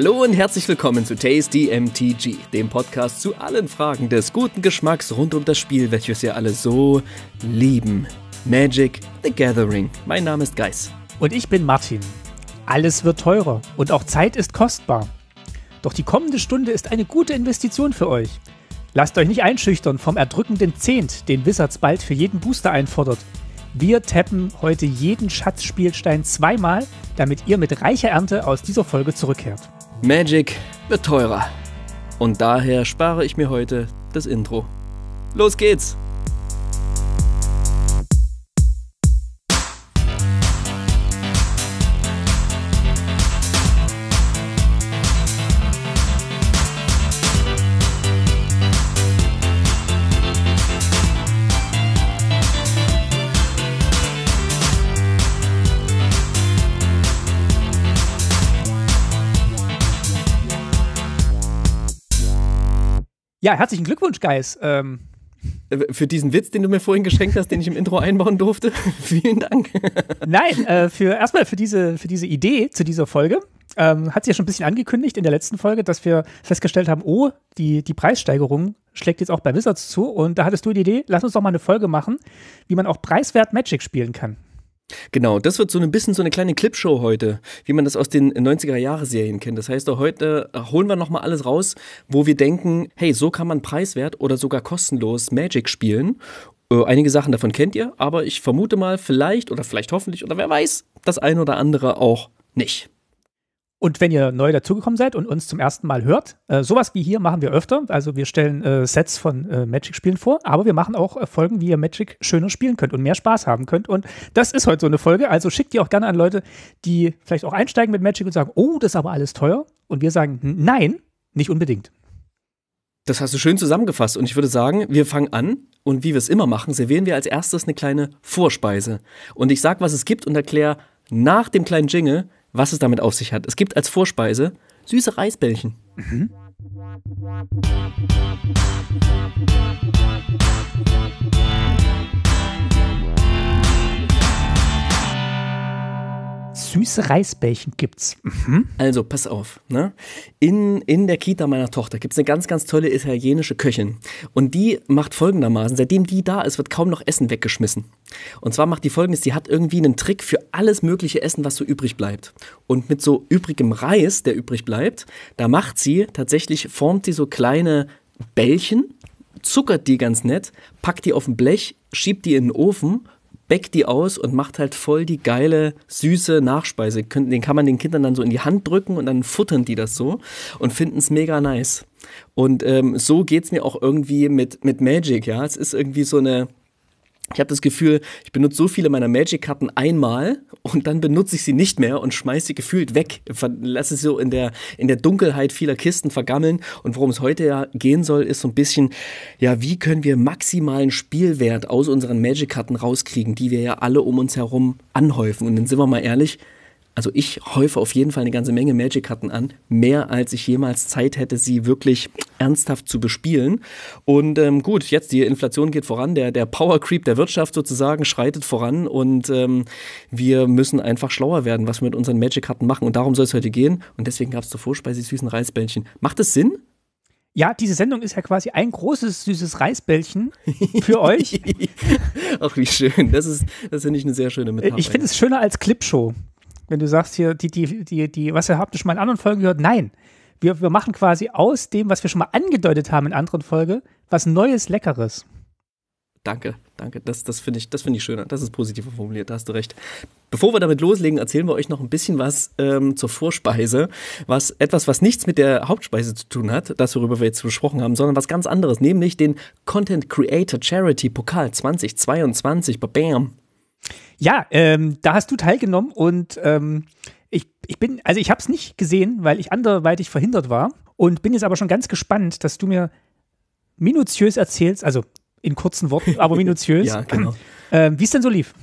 Hallo und herzlich willkommen zu Tasty MTG, dem Podcast zu allen Fragen des guten Geschmacks rund um das Spiel, welches wir alle so lieben. Magic the Gathering. Mein Name ist Geis. Und ich bin Martin. Alles wird teurer und auch Zeit ist kostbar. Doch die kommende Stunde ist eine gute Investition für euch. Lasst euch nicht einschüchtern vom erdrückenden Zehnt, den Wizards bald für jeden Booster einfordert. Wir tappen heute jeden Schatzspielstein zweimal, damit ihr mit reicher Ernte aus dieser Folge zurückkehrt. Magic wird teurer. Und daher spare ich mir heute das Intro. Los geht's! Ja, herzlichen Glückwunsch, Guys. Ähm für diesen Witz, den du mir vorhin geschenkt hast, den ich im Intro einbauen durfte. Vielen Dank. Nein, äh, für, erstmal für diese, für diese Idee zu dieser Folge. Ähm, hat sie ja schon ein bisschen angekündigt in der letzten Folge, dass wir festgestellt haben, oh, die, die Preissteigerung schlägt jetzt auch bei Wizards zu. Und da hattest du die Idee, lass uns doch mal eine Folge machen, wie man auch preiswert Magic spielen kann. Genau, das wird so ein bisschen so eine kleine Clipshow heute, wie man das aus den 90er-Jahre-Serien kennt. Das heißt, heute äh, holen wir nochmal alles raus, wo wir denken, hey, so kann man preiswert oder sogar kostenlos Magic spielen. Äh, einige Sachen davon kennt ihr, aber ich vermute mal, vielleicht oder vielleicht hoffentlich oder wer weiß, das eine oder andere auch nicht. Und wenn ihr neu dazugekommen seid und uns zum ersten Mal hört, äh, sowas wie hier machen wir öfter. Also wir stellen äh, Sets von äh, Magic-Spielen vor, aber wir machen auch äh, Folgen, wie ihr Magic schöner spielen könnt und mehr Spaß haben könnt. Und das ist heute so eine Folge. Also schickt die auch gerne an Leute, die vielleicht auch einsteigen mit Magic und sagen, oh, das ist aber alles teuer. Und wir sagen, nein, nicht unbedingt. Das hast du schön zusammengefasst. Und ich würde sagen, wir fangen an. Und wie wir es immer machen, servieren wir als erstes eine kleine Vorspeise. Und ich sage, was es gibt und erkläre nach dem kleinen Jingle, was es damit auf sich hat. Es gibt als Vorspeise süße Reisbällchen. Mhm. süße Reisbällchen gibt's. Mhm. Also, pass auf. Ne? In, in der Kita meiner Tochter gibt es eine ganz, ganz tolle italienische Köchin. Und die macht folgendermaßen, seitdem die da ist, wird kaum noch Essen weggeschmissen. Und zwar macht die folgendes, die hat irgendwie einen Trick für alles mögliche Essen, was so übrig bleibt. Und mit so übrigem Reis, der übrig bleibt, da macht sie tatsächlich, formt sie so kleine Bällchen, zuckert die ganz nett, packt die auf ein Blech, schiebt die in den Ofen backt die aus und macht halt voll die geile, süße Nachspeise. Den kann man den Kindern dann so in die Hand drücken und dann futtern die das so und finden es mega nice. Und ähm, so es mir auch irgendwie mit, mit Magic, ja. Es ist irgendwie so eine, ich habe das Gefühl, ich benutze so viele meiner Magic-Karten einmal und dann benutze ich sie nicht mehr und schmeiße sie gefühlt weg, lasse sie so in der, in der Dunkelheit vieler Kisten vergammeln. Und worum es heute ja gehen soll, ist so ein bisschen, ja, wie können wir maximalen Spielwert aus unseren Magic-Karten rauskriegen, die wir ja alle um uns herum anhäufen. Und dann sind wir mal ehrlich, also ich häufe auf jeden Fall eine ganze Menge Magic-Karten an, mehr als ich jemals Zeit hätte, sie wirklich ernsthaft zu bespielen. Und ähm, gut, jetzt die Inflation geht voran, der, der Power Creep der Wirtschaft sozusagen schreitet voran und ähm, wir müssen einfach schlauer werden, was wir mit unseren Magic-Karten machen. Und darum soll es heute gehen. Und deswegen gab es zur Vorspeise süßen Reisbällchen. Macht das Sinn? Ja, diese Sendung ist ja quasi ein großes süßes Reisbällchen für euch. Ach, wie schön. Das ist, das finde ich eine sehr schöne äh, Metapher. Ich finde es schöner als Clipshow wenn du sagst hier, die, die, die, die, was ihr habt ihr schon mal in anderen Folgen gehört? Nein. Wir, wir machen quasi aus dem, was wir schon mal angedeutet haben in anderen Folgen, was Neues, Leckeres. Danke, danke. Das, das finde ich, find ich schöner. Das ist positiver formuliert, da hast du recht. Bevor wir damit loslegen, erzählen wir euch noch ein bisschen was ähm, zur Vorspeise. Was, etwas, was nichts mit der Hauptspeise zu tun hat, das worüber wir jetzt besprochen haben, sondern was ganz anderes, nämlich den Content Creator Charity Pokal 2022. Bam! Ja, ähm, da hast du teilgenommen und ähm, ich, ich bin, also ich habe es nicht gesehen, weil ich anderweitig verhindert war und bin jetzt aber schon ganz gespannt, dass du mir minutiös erzählst, also in kurzen Worten, aber minutiös, ja, genau. ähm, wie es denn so lief.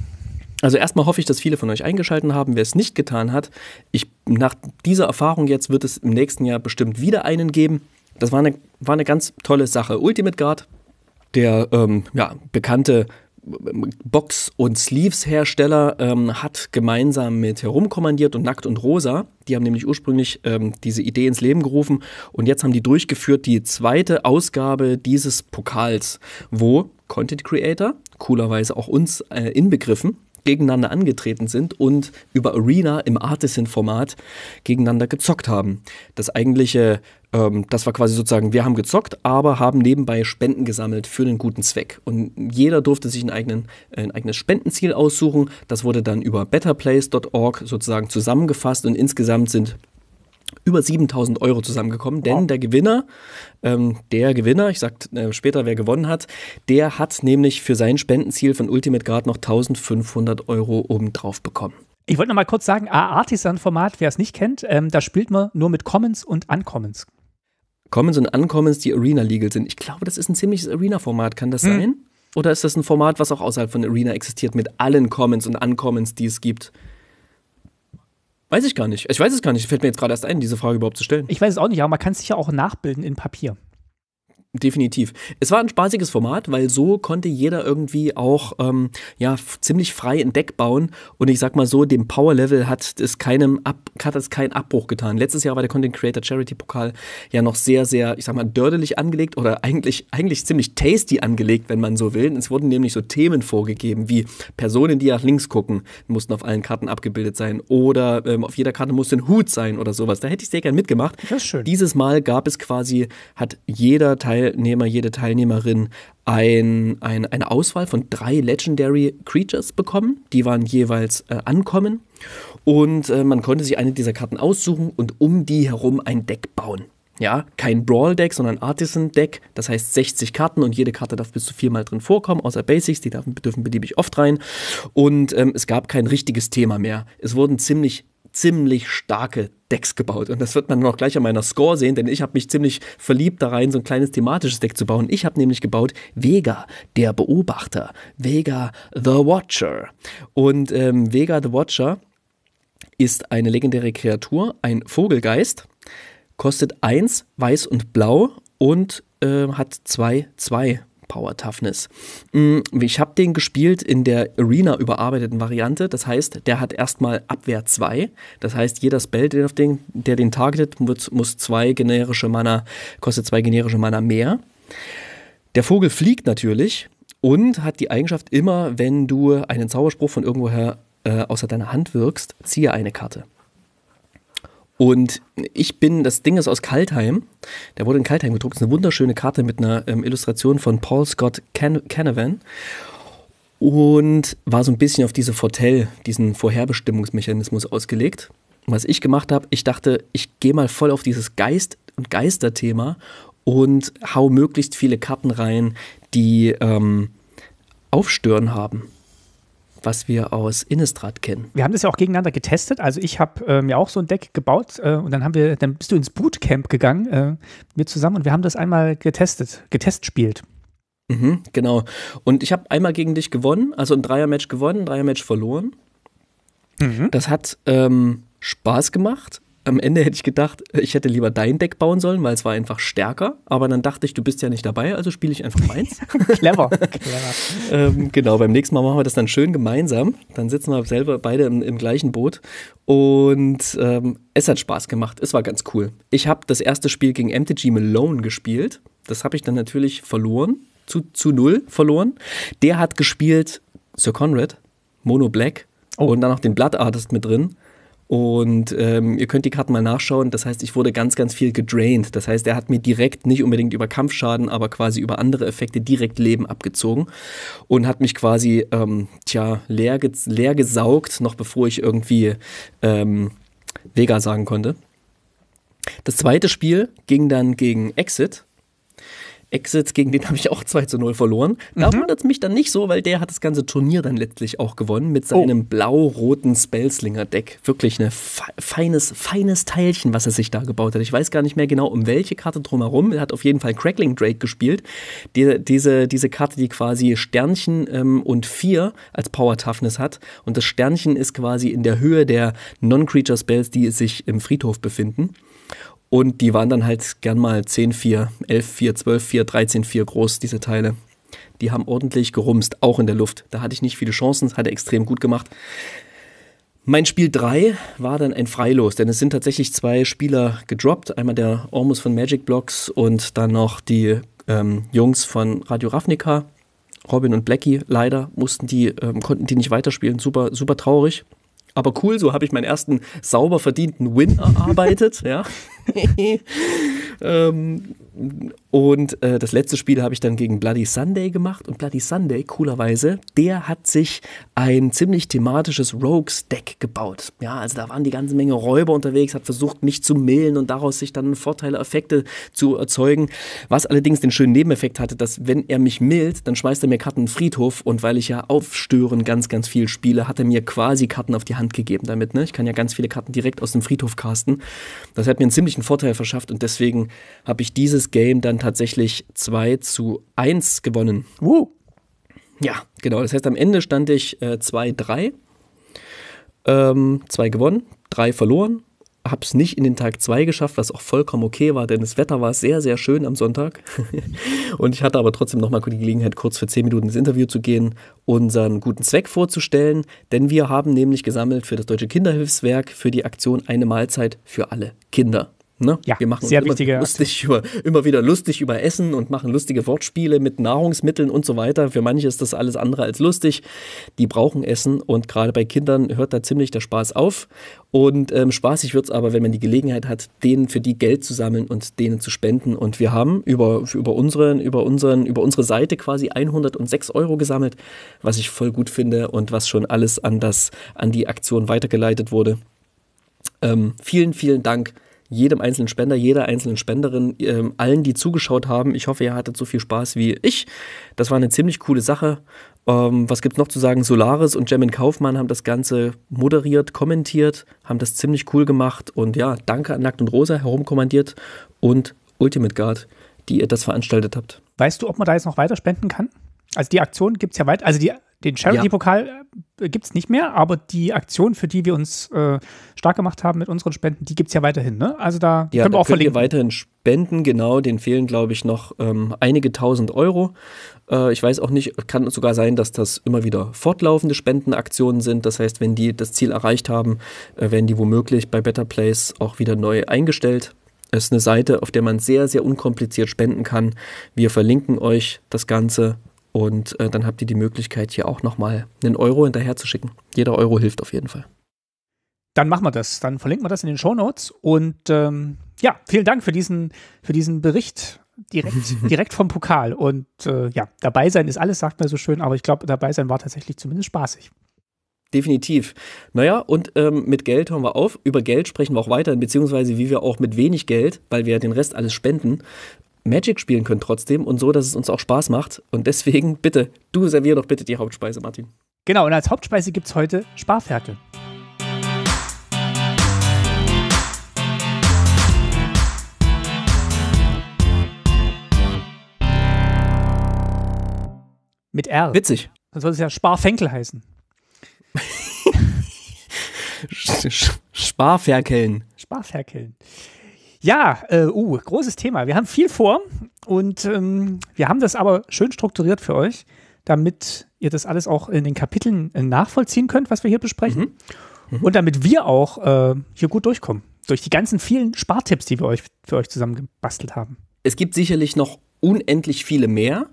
Also erstmal hoffe ich, dass viele von euch eingeschalten haben. Wer es nicht getan hat, ich, nach dieser Erfahrung jetzt wird es im nächsten Jahr bestimmt wieder einen geben. Das war eine, war eine ganz tolle Sache. Ultimate Guard, der ähm, ja, bekannte Box- und Sleeves-Hersteller ähm, hat gemeinsam mit Herumkommandiert und Nackt und Rosa, die haben nämlich ursprünglich ähm, diese Idee ins Leben gerufen und jetzt haben die durchgeführt die zweite Ausgabe dieses Pokals, wo Content Creator, coolerweise auch uns äh, inbegriffen, gegeneinander angetreten sind und über Arena im Artisan-Format gegeneinander gezockt haben. Das eigentliche, ähm, das war quasi sozusagen, wir haben gezockt, aber haben nebenbei Spenden gesammelt für einen guten Zweck. Und jeder durfte sich eigenen, ein eigenes Spendenziel aussuchen. Das wurde dann über betterplace.org sozusagen zusammengefasst und insgesamt sind über 7000 Euro zusammengekommen, denn wow. der Gewinner, ähm, der Gewinner, ich sag äh, später, wer gewonnen hat, der hat nämlich für sein Spendenziel von Ultimate Guard noch 1500 Euro obendrauf bekommen. Ich wollte noch mal kurz sagen, A-Artisan-Format, wer es nicht kennt, ähm, da spielt man nur mit Commons und Uncommons. Commons und Uncommons, die Arena-legal sind. Ich glaube, das ist ein ziemliches Arena-Format, kann das hm. sein? Oder ist das ein Format, was auch außerhalb von Arena existiert, mit allen Commons und Uncommons, die es gibt? Weiß ich gar nicht. Ich weiß es gar nicht. Fällt mir jetzt gerade erst ein, diese Frage überhaupt zu stellen. Ich weiß es auch nicht, aber man kann es sicher auch nachbilden in Papier. Definitiv. Es war ein spaßiges Format, weil so konnte jeder irgendwie auch ähm, ja, ziemlich frei ein Deck bauen. Und ich sag mal so, dem Power-Level hat es keinem Ab hat es keinen Abbruch getan. Letztes Jahr war der Content Creator Charity Pokal ja noch sehr, sehr, ich sag mal, dördelig angelegt oder eigentlich, eigentlich ziemlich tasty angelegt, wenn man so will. Es wurden nämlich so Themen vorgegeben, wie Personen, die nach links gucken, mussten auf allen Karten abgebildet sein. Oder ähm, auf jeder Karte musste ein Hut sein oder sowas. Da hätte ich sehr gern mitgemacht. Das ist schön. Dieses Mal gab es quasi, hat jeder Teil Teilnehmer, jede Teilnehmerin ein, ein, eine Auswahl von drei Legendary Creatures bekommen. Die waren jeweils äh, ankommen. Und äh, man konnte sich eine dieser Karten aussuchen und um die herum ein Deck bauen. Ja, kein Brawl-Deck, sondern Artisan-Deck. Das heißt 60 Karten und jede Karte darf bis zu viermal drin vorkommen, außer Basics, die dürfen beliebig oft rein. Und ähm, es gab kein richtiges Thema mehr. Es wurden ziemlich ziemlich starke Decks gebaut. Und das wird man auch gleich an meiner Score sehen, denn ich habe mich ziemlich verliebt da rein, so ein kleines thematisches Deck zu bauen. Ich habe nämlich gebaut Vega, der Beobachter. Vega, The Watcher. Und ähm, Vega, The Watcher ist eine legendäre Kreatur, ein Vogelgeist, kostet 1, weiß und blau und äh, hat 2, 2 Power Toughness. Mm, ich habe den gespielt in der Arena überarbeiteten Variante. Das heißt, der hat erstmal Abwehr 2. Das heißt, jeder Spell, der den, der den targetet, muss zwei generische Mana, kostet zwei generische Mana mehr. Der Vogel fliegt natürlich und hat die Eigenschaft immer, wenn du einen Zauberspruch von irgendwoher äh, außer deiner Hand wirkst, ziehe eine Karte. Und ich bin, das Ding ist aus Kaltheim. Der wurde in Kaltheim gedruckt. ist eine wunderschöne Karte mit einer ähm, Illustration von Paul Scott Can Canavan. Und war so ein bisschen auf diese Fortell, diesen Vorherbestimmungsmechanismus ausgelegt. Was ich gemacht habe, ich dachte, ich gehe mal voll auf dieses Geist- und Geisterthema und hau möglichst viele Karten rein, die ähm, Aufstören haben was wir aus Innistrad kennen. Wir haben das ja auch gegeneinander getestet. Also ich habe äh, mir auch so ein Deck gebaut äh, und dann haben wir, dann bist du ins Bootcamp gegangen äh, mit mir zusammen und wir haben das einmal getestet, getestspielt. Mhm, genau. Und ich habe einmal gegen dich gewonnen, also ein Dreier-Match gewonnen, ein Dreier-Match verloren. Mhm. Das hat ähm, Spaß gemacht am Ende hätte ich gedacht, ich hätte lieber dein Deck bauen sollen, weil es war einfach stärker. Aber dann dachte ich, du bist ja nicht dabei, also spiele ich einfach meins. Clever. Clever. ähm, genau, beim nächsten Mal machen wir das dann schön gemeinsam. Dann sitzen wir selber beide im, im gleichen Boot. Und ähm, es hat Spaß gemacht. Es war ganz cool. Ich habe das erste Spiel gegen MTG Malone gespielt. Das habe ich dann natürlich verloren. Zu, zu null verloren. Der hat gespielt Sir Conrad, Mono Black. Oh. Und dann noch den Blood Artist mit drin. Und ähm, ihr könnt die Karten mal nachschauen. Das heißt, ich wurde ganz, ganz viel gedrained. Das heißt, er hat mir direkt nicht unbedingt über Kampfschaden, aber quasi über andere Effekte direkt Leben abgezogen und hat mich quasi ähm, tja, leer, ge leer gesaugt, noch bevor ich irgendwie ähm, Vega sagen konnte. Das zweite Spiel ging dann gegen Exit. Exits, gegen den habe ich auch 2 zu 0 verloren. Da mhm. wundert es mich dann nicht so, weil der hat das ganze Turnier dann letztlich auch gewonnen mit oh. seinem oh. blau-roten Spellslinger-Deck. Wirklich ein feines, feines Teilchen, was er sich da gebaut hat. Ich weiß gar nicht mehr genau, um welche Karte drumherum. Er hat auf jeden Fall Crackling Drake gespielt. Die, diese, diese Karte, die quasi Sternchen ähm, und 4 als Power Toughness hat. Und das Sternchen ist quasi in der Höhe der Non-Creature Spells, die sich im Friedhof befinden. Und die waren dann halt gern mal 10, 4, 11, 4, 12, 4, 13, 4 groß, diese Teile. Die haben ordentlich gerumst, auch in der Luft. Da hatte ich nicht viele Chancen, hat er extrem gut gemacht. Mein Spiel 3 war dann ein Freilos, denn es sind tatsächlich zwei Spieler gedroppt. Einmal der Ormus von Magic Blocks und dann noch die ähm, Jungs von Radio Ravnica. Robin und Blackie, leider mussten die, ähm, konnten die nicht weiterspielen. Super, super traurig. Aber cool, so habe ich meinen ersten sauber verdienten Win erarbeitet. ja. ähm, und äh, das letzte Spiel habe ich dann gegen Bloody Sunday gemacht. Und Bloody Sunday, coolerweise, der hat sich ein ziemlich thematisches Rogues-Deck gebaut. Ja, also da waren die ganze Menge Räuber unterwegs, hat versucht, mich zu millen und daraus sich dann Vorteile, Effekte zu erzeugen. Was allerdings den schönen Nebeneffekt hatte, dass wenn er mich millt, dann schmeißt er mir Karten in den Friedhof. Und weil ich ja aufstören ganz, ganz viel spiele, hat er mir quasi Karten auf die Hand gegeben damit. Ne? Ich kann ja ganz viele Karten direkt aus dem Friedhof casten. Das hat mir ein ziemlich deutlichen Vorteil verschafft und deswegen habe ich dieses Game dann tatsächlich 2 zu 1 gewonnen. Woo. Ja, genau. Das heißt, am Ende stand ich 2-3. Äh, 2 ähm, gewonnen, 3 verloren. Habe es nicht in den Tag 2 geschafft, was auch vollkommen okay war, denn das Wetter war sehr, sehr schön am Sonntag. und ich hatte aber trotzdem nochmal die Gelegenheit, kurz für 10 Minuten ins Interview zu gehen, unseren guten Zweck vorzustellen, denn wir haben nämlich gesammelt für das Deutsche Kinderhilfswerk für die Aktion Eine Mahlzeit für alle Kinder. Ne? Ja, wir machen sehr uns immer, lustig über, immer wieder lustig über Essen und machen lustige Wortspiele mit Nahrungsmitteln und so weiter. Für manche ist das alles andere als lustig. Die brauchen Essen und gerade bei Kindern hört da ziemlich der Spaß auf. Und ähm, spaßig wird es aber, wenn man die Gelegenheit hat, denen für die Geld zu sammeln und denen zu spenden. Und wir haben über, über, unseren, über, unseren, über unsere Seite quasi 106 Euro gesammelt, was ich voll gut finde und was schon alles an, das, an die Aktion weitergeleitet wurde. Ähm, vielen, vielen Dank jedem einzelnen Spender, jeder einzelnen Spenderin, äh, allen, die zugeschaut haben. Ich hoffe, ihr hattet so viel Spaß wie ich. Das war eine ziemlich coole Sache. Ähm, was es noch zu sagen? Solaris und Jemin Kaufmann haben das Ganze moderiert, kommentiert, haben das ziemlich cool gemacht. Und ja, danke an Nackt und Rosa, herumkommandiert und Ultimate Guard, die ihr das veranstaltet habt. Weißt du, ob man da jetzt noch weiter spenden kann? Also die Aktion gibt es ja weiter, also die den Charity-Pokal ja. Äh, gibt es nicht mehr, aber die Aktion, für die wir uns äh, stark gemacht haben mit unseren Spenden, die gibt es ja weiterhin. Ne? Also da ja, können wir auch könnt verlinken. Ihr weiterhin spenden, genau. Den fehlen, glaube ich, noch ähm, einige tausend Euro. Äh, ich weiß auch nicht, kann sogar sein, dass das immer wieder fortlaufende Spendenaktionen sind. Das heißt, wenn die das Ziel erreicht haben, äh, werden die womöglich bei Better Place auch wieder neu eingestellt. Es ist eine Seite, auf der man sehr, sehr unkompliziert spenden kann. Wir verlinken euch das Ganze und äh, dann habt ihr die Möglichkeit, hier auch nochmal einen Euro hinterher zu schicken. Jeder Euro hilft auf jeden Fall. Dann machen wir das. Dann verlinken wir das in den Show Notes. Und ähm, ja, vielen Dank für diesen, für diesen Bericht direkt, direkt vom Pokal. Und äh, ja, dabei sein ist alles, sagt man so schön, aber ich glaube, dabei sein war tatsächlich zumindest spaßig. Definitiv. Naja, und ähm, mit Geld hören wir auf. Über Geld sprechen wir auch weiter, beziehungsweise wie wir auch mit wenig Geld, weil wir ja den Rest alles spenden, Magic spielen können trotzdem und so, dass es uns auch Spaß macht. Und deswegen bitte, du servier doch bitte die Hauptspeise, Martin. Genau, und als Hauptspeise gibt es heute Sparferkel. Mit R. Witzig. Dann soll es ja Sparfenkel heißen. Sparferkeln. Sparferkeln. Ja, äh, uh, großes Thema. Wir haben viel vor und ähm, wir haben das aber schön strukturiert für euch, damit ihr das alles auch in den Kapiteln äh, nachvollziehen könnt, was wir hier besprechen. Mhm. Mhm. Und damit wir auch äh, hier gut durchkommen. Durch die ganzen vielen Spartipps, die wir euch für euch zusammengebastelt haben. Es gibt sicherlich noch unendlich viele mehr.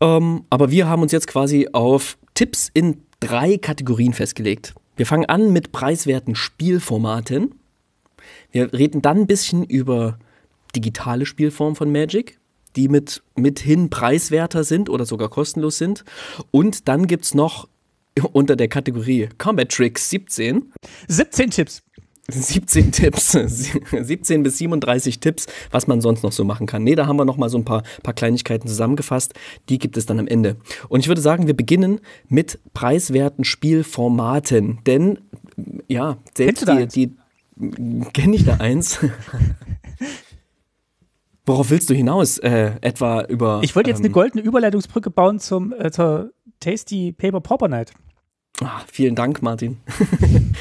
Ähm, aber wir haben uns jetzt quasi auf Tipps in drei Kategorien festgelegt. Wir fangen an mit preiswerten Spielformaten. Wir reden dann ein bisschen über digitale Spielformen von Magic, die mit, mithin preiswerter sind oder sogar kostenlos sind. Und dann gibt es noch unter der Kategorie Combat Tricks 17. 17 Tipps. 17 Tipps, 17 bis 37 Tipps, was man sonst noch so machen kann. Nee, da haben wir noch mal so ein paar, paar Kleinigkeiten zusammengefasst. Die gibt es dann am Ende. Und ich würde sagen, wir beginnen mit preiswerten Spielformaten. Denn, ja, selbst die, die Kenne ich da eins? Worauf willst du hinaus? Äh, etwa über. Ich wollte jetzt ähm, eine goldene Überleitungsbrücke bauen zum, äh, zur Tasty Paper Pauper Night. Ah, vielen Dank, Martin.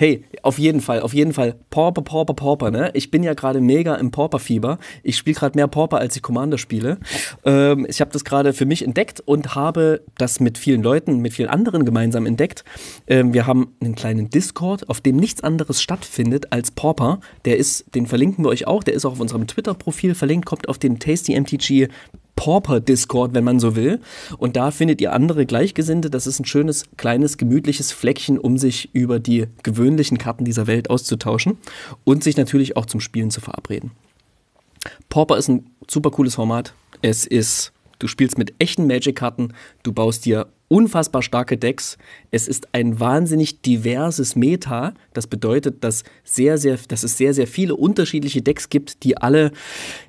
Hey, auf jeden Fall, auf jeden Fall. Pauper, Pauper, Pauper, ne? Ich bin ja gerade mega im Pauper-Fieber. Ich spiele gerade mehr Pauper, als ich Commander spiele. Ähm, ich habe das gerade für mich entdeckt und habe das mit vielen Leuten, mit vielen anderen gemeinsam entdeckt. Ähm, wir haben einen kleinen Discord, auf dem nichts anderes stattfindet als Pauper. Der ist, den verlinken wir euch auch. Der ist auch auf unserem Twitter-Profil verlinkt. Kommt auf den Tasty MTG Pauper-Discord, wenn man so will. Und da findet ihr andere Gleichgesinnte. Das ist ein schönes, kleines, gemütliches Fleckchen, um sich über die gewöhnlichen Karten dieser Welt auszutauschen und sich natürlich auch zum Spielen zu verabreden. Pauper ist ein super cooles Format. Es ist, du spielst mit echten Magic-Karten, du baust dir unfassbar starke Decks. Es ist ein wahnsinnig diverses Meta. Das bedeutet, dass, sehr, sehr, dass es sehr, sehr viele unterschiedliche Decks gibt, die alle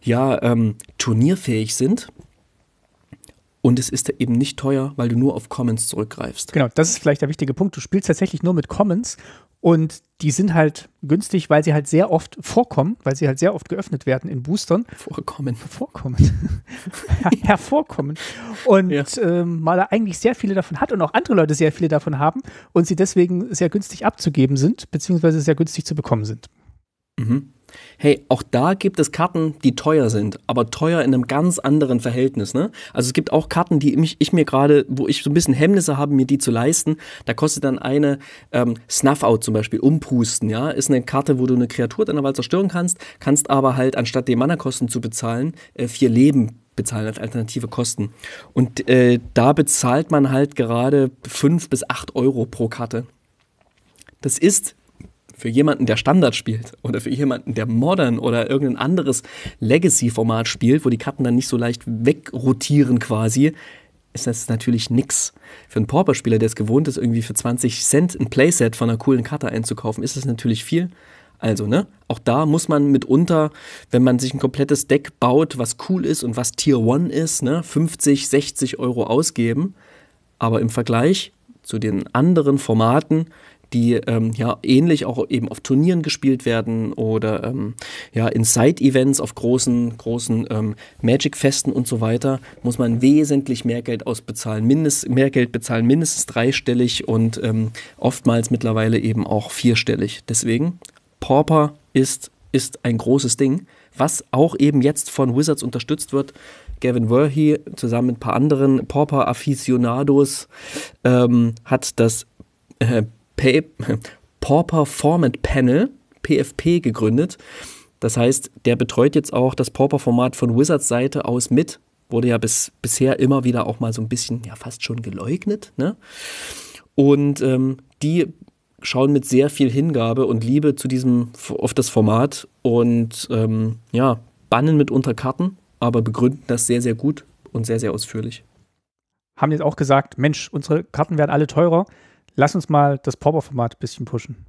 ja, ähm, turnierfähig sind. Und es ist eben nicht teuer, weil du nur auf Commons zurückgreifst. Genau, das ist vielleicht der wichtige Punkt. Du spielst tatsächlich nur mit Commons und die sind halt günstig, weil sie halt sehr oft vorkommen, weil sie halt sehr oft geöffnet werden in Boostern. Vorkommen. Vorkommen. Hervorkommen. Und ja. ähm, mal eigentlich sehr viele davon hat und auch andere Leute sehr viele davon haben und sie deswegen sehr günstig abzugeben sind, beziehungsweise sehr günstig zu bekommen sind. Mhm. Hey, auch da gibt es Karten, die teuer sind, aber teuer in einem ganz anderen Verhältnis. Ne? Also es gibt auch Karten, die mich, ich mir gerade, wo ich so ein bisschen Hemmnisse habe, mir die zu leisten. Da kostet dann eine ähm, Snuff-Out zum Beispiel, umpusten, ja, ist eine Karte, wo du eine Kreatur deiner Wahl zerstören kannst, kannst aber halt anstatt die Mana-Kosten zu bezahlen, äh, vier Leben bezahlen als alternative Kosten. Und äh, da bezahlt man halt gerade fünf bis acht Euro pro Karte. Das ist für jemanden, der Standard spielt oder für jemanden, der Modern oder irgendein anderes Legacy-Format spielt, wo die Karten dann nicht so leicht wegrotieren quasi, ist das natürlich nix. Für einen Pauper-Spieler, der es gewohnt ist, irgendwie für 20 Cent ein Playset von einer coolen Karte einzukaufen, ist das natürlich viel. Also, ne, auch da muss man mitunter, wenn man sich ein komplettes Deck baut, was cool ist und was Tier 1 ist, ne, 50, 60 Euro ausgeben. Aber im Vergleich zu den anderen Formaten die ähm, ja ähnlich auch eben auf Turnieren gespielt werden oder ähm, ja in Side-Events auf großen, großen ähm, Magic-Festen und so weiter, muss man wesentlich mehr Geld ausbezahlen, mindest, mehr Geld bezahlen, mindestens dreistellig und ähm, oftmals mittlerweile eben auch vierstellig. Deswegen, Pauper ist, ist ein großes Ding, was auch eben jetzt von Wizards unterstützt wird. Gavin Verhey zusammen mit ein paar anderen Pauper-Aficionados ähm, hat das äh, Pay Paw Performance Panel, PFP, gegründet. Das heißt, der betreut jetzt auch das Pauper-Format von Wizards Seite aus mit. Wurde ja bis, bisher immer wieder auch mal so ein bisschen, ja, fast schon geleugnet. Ne? Und ähm, die schauen mit sehr viel Hingabe und Liebe zu diesem, auf das Format und ähm, ja, bannen mitunter Karten, aber begründen das sehr, sehr gut und sehr, sehr ausführlich. Haben jetzt auch gesagt, Mensch, unsere Karten werden alle teurer. Lass uns mal das Pauper-Format ein bisschen pushen.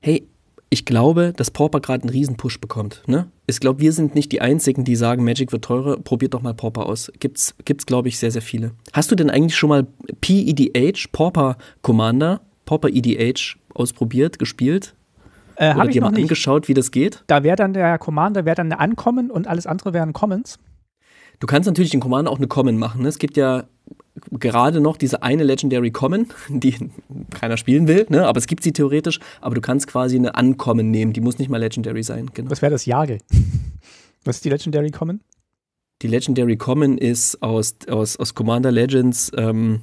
Hey, ich glaube, dass Pauper gerade einen riesen Push bekommt. Ne? Ich glaube, wir sind nicht die Einzigen, die sagen, Magic wird teurer, probiert doch mal Pauper aus. Gibt's, gibt's glaube ich, sehr, sehr viele. Hast du denn eigentlich schon mal PEDH, Pauper Commander, Pauper EDH ausprobiert, gespielt? Äh, Oder dir mal angeschaut, wie das geht? Da wäre dann der Commander, wäre dann eine Ankommen und alles andere wären Commons. Du kannst natürlich den Commander auch eine Common machen. Ne? Es gibt ja gerade noch diese eine Legendary Common, die keiner spielen will, ne? aber es gibt sie theoretisch, aber du kannst quasi eine Ankommen nehmen, die muss nicht mal Legendary sein. Genau. Was wäre das Jage? Was ist die Legendary Common? Die Legendary Common ist aus, aus, aus Commander Legends ähm,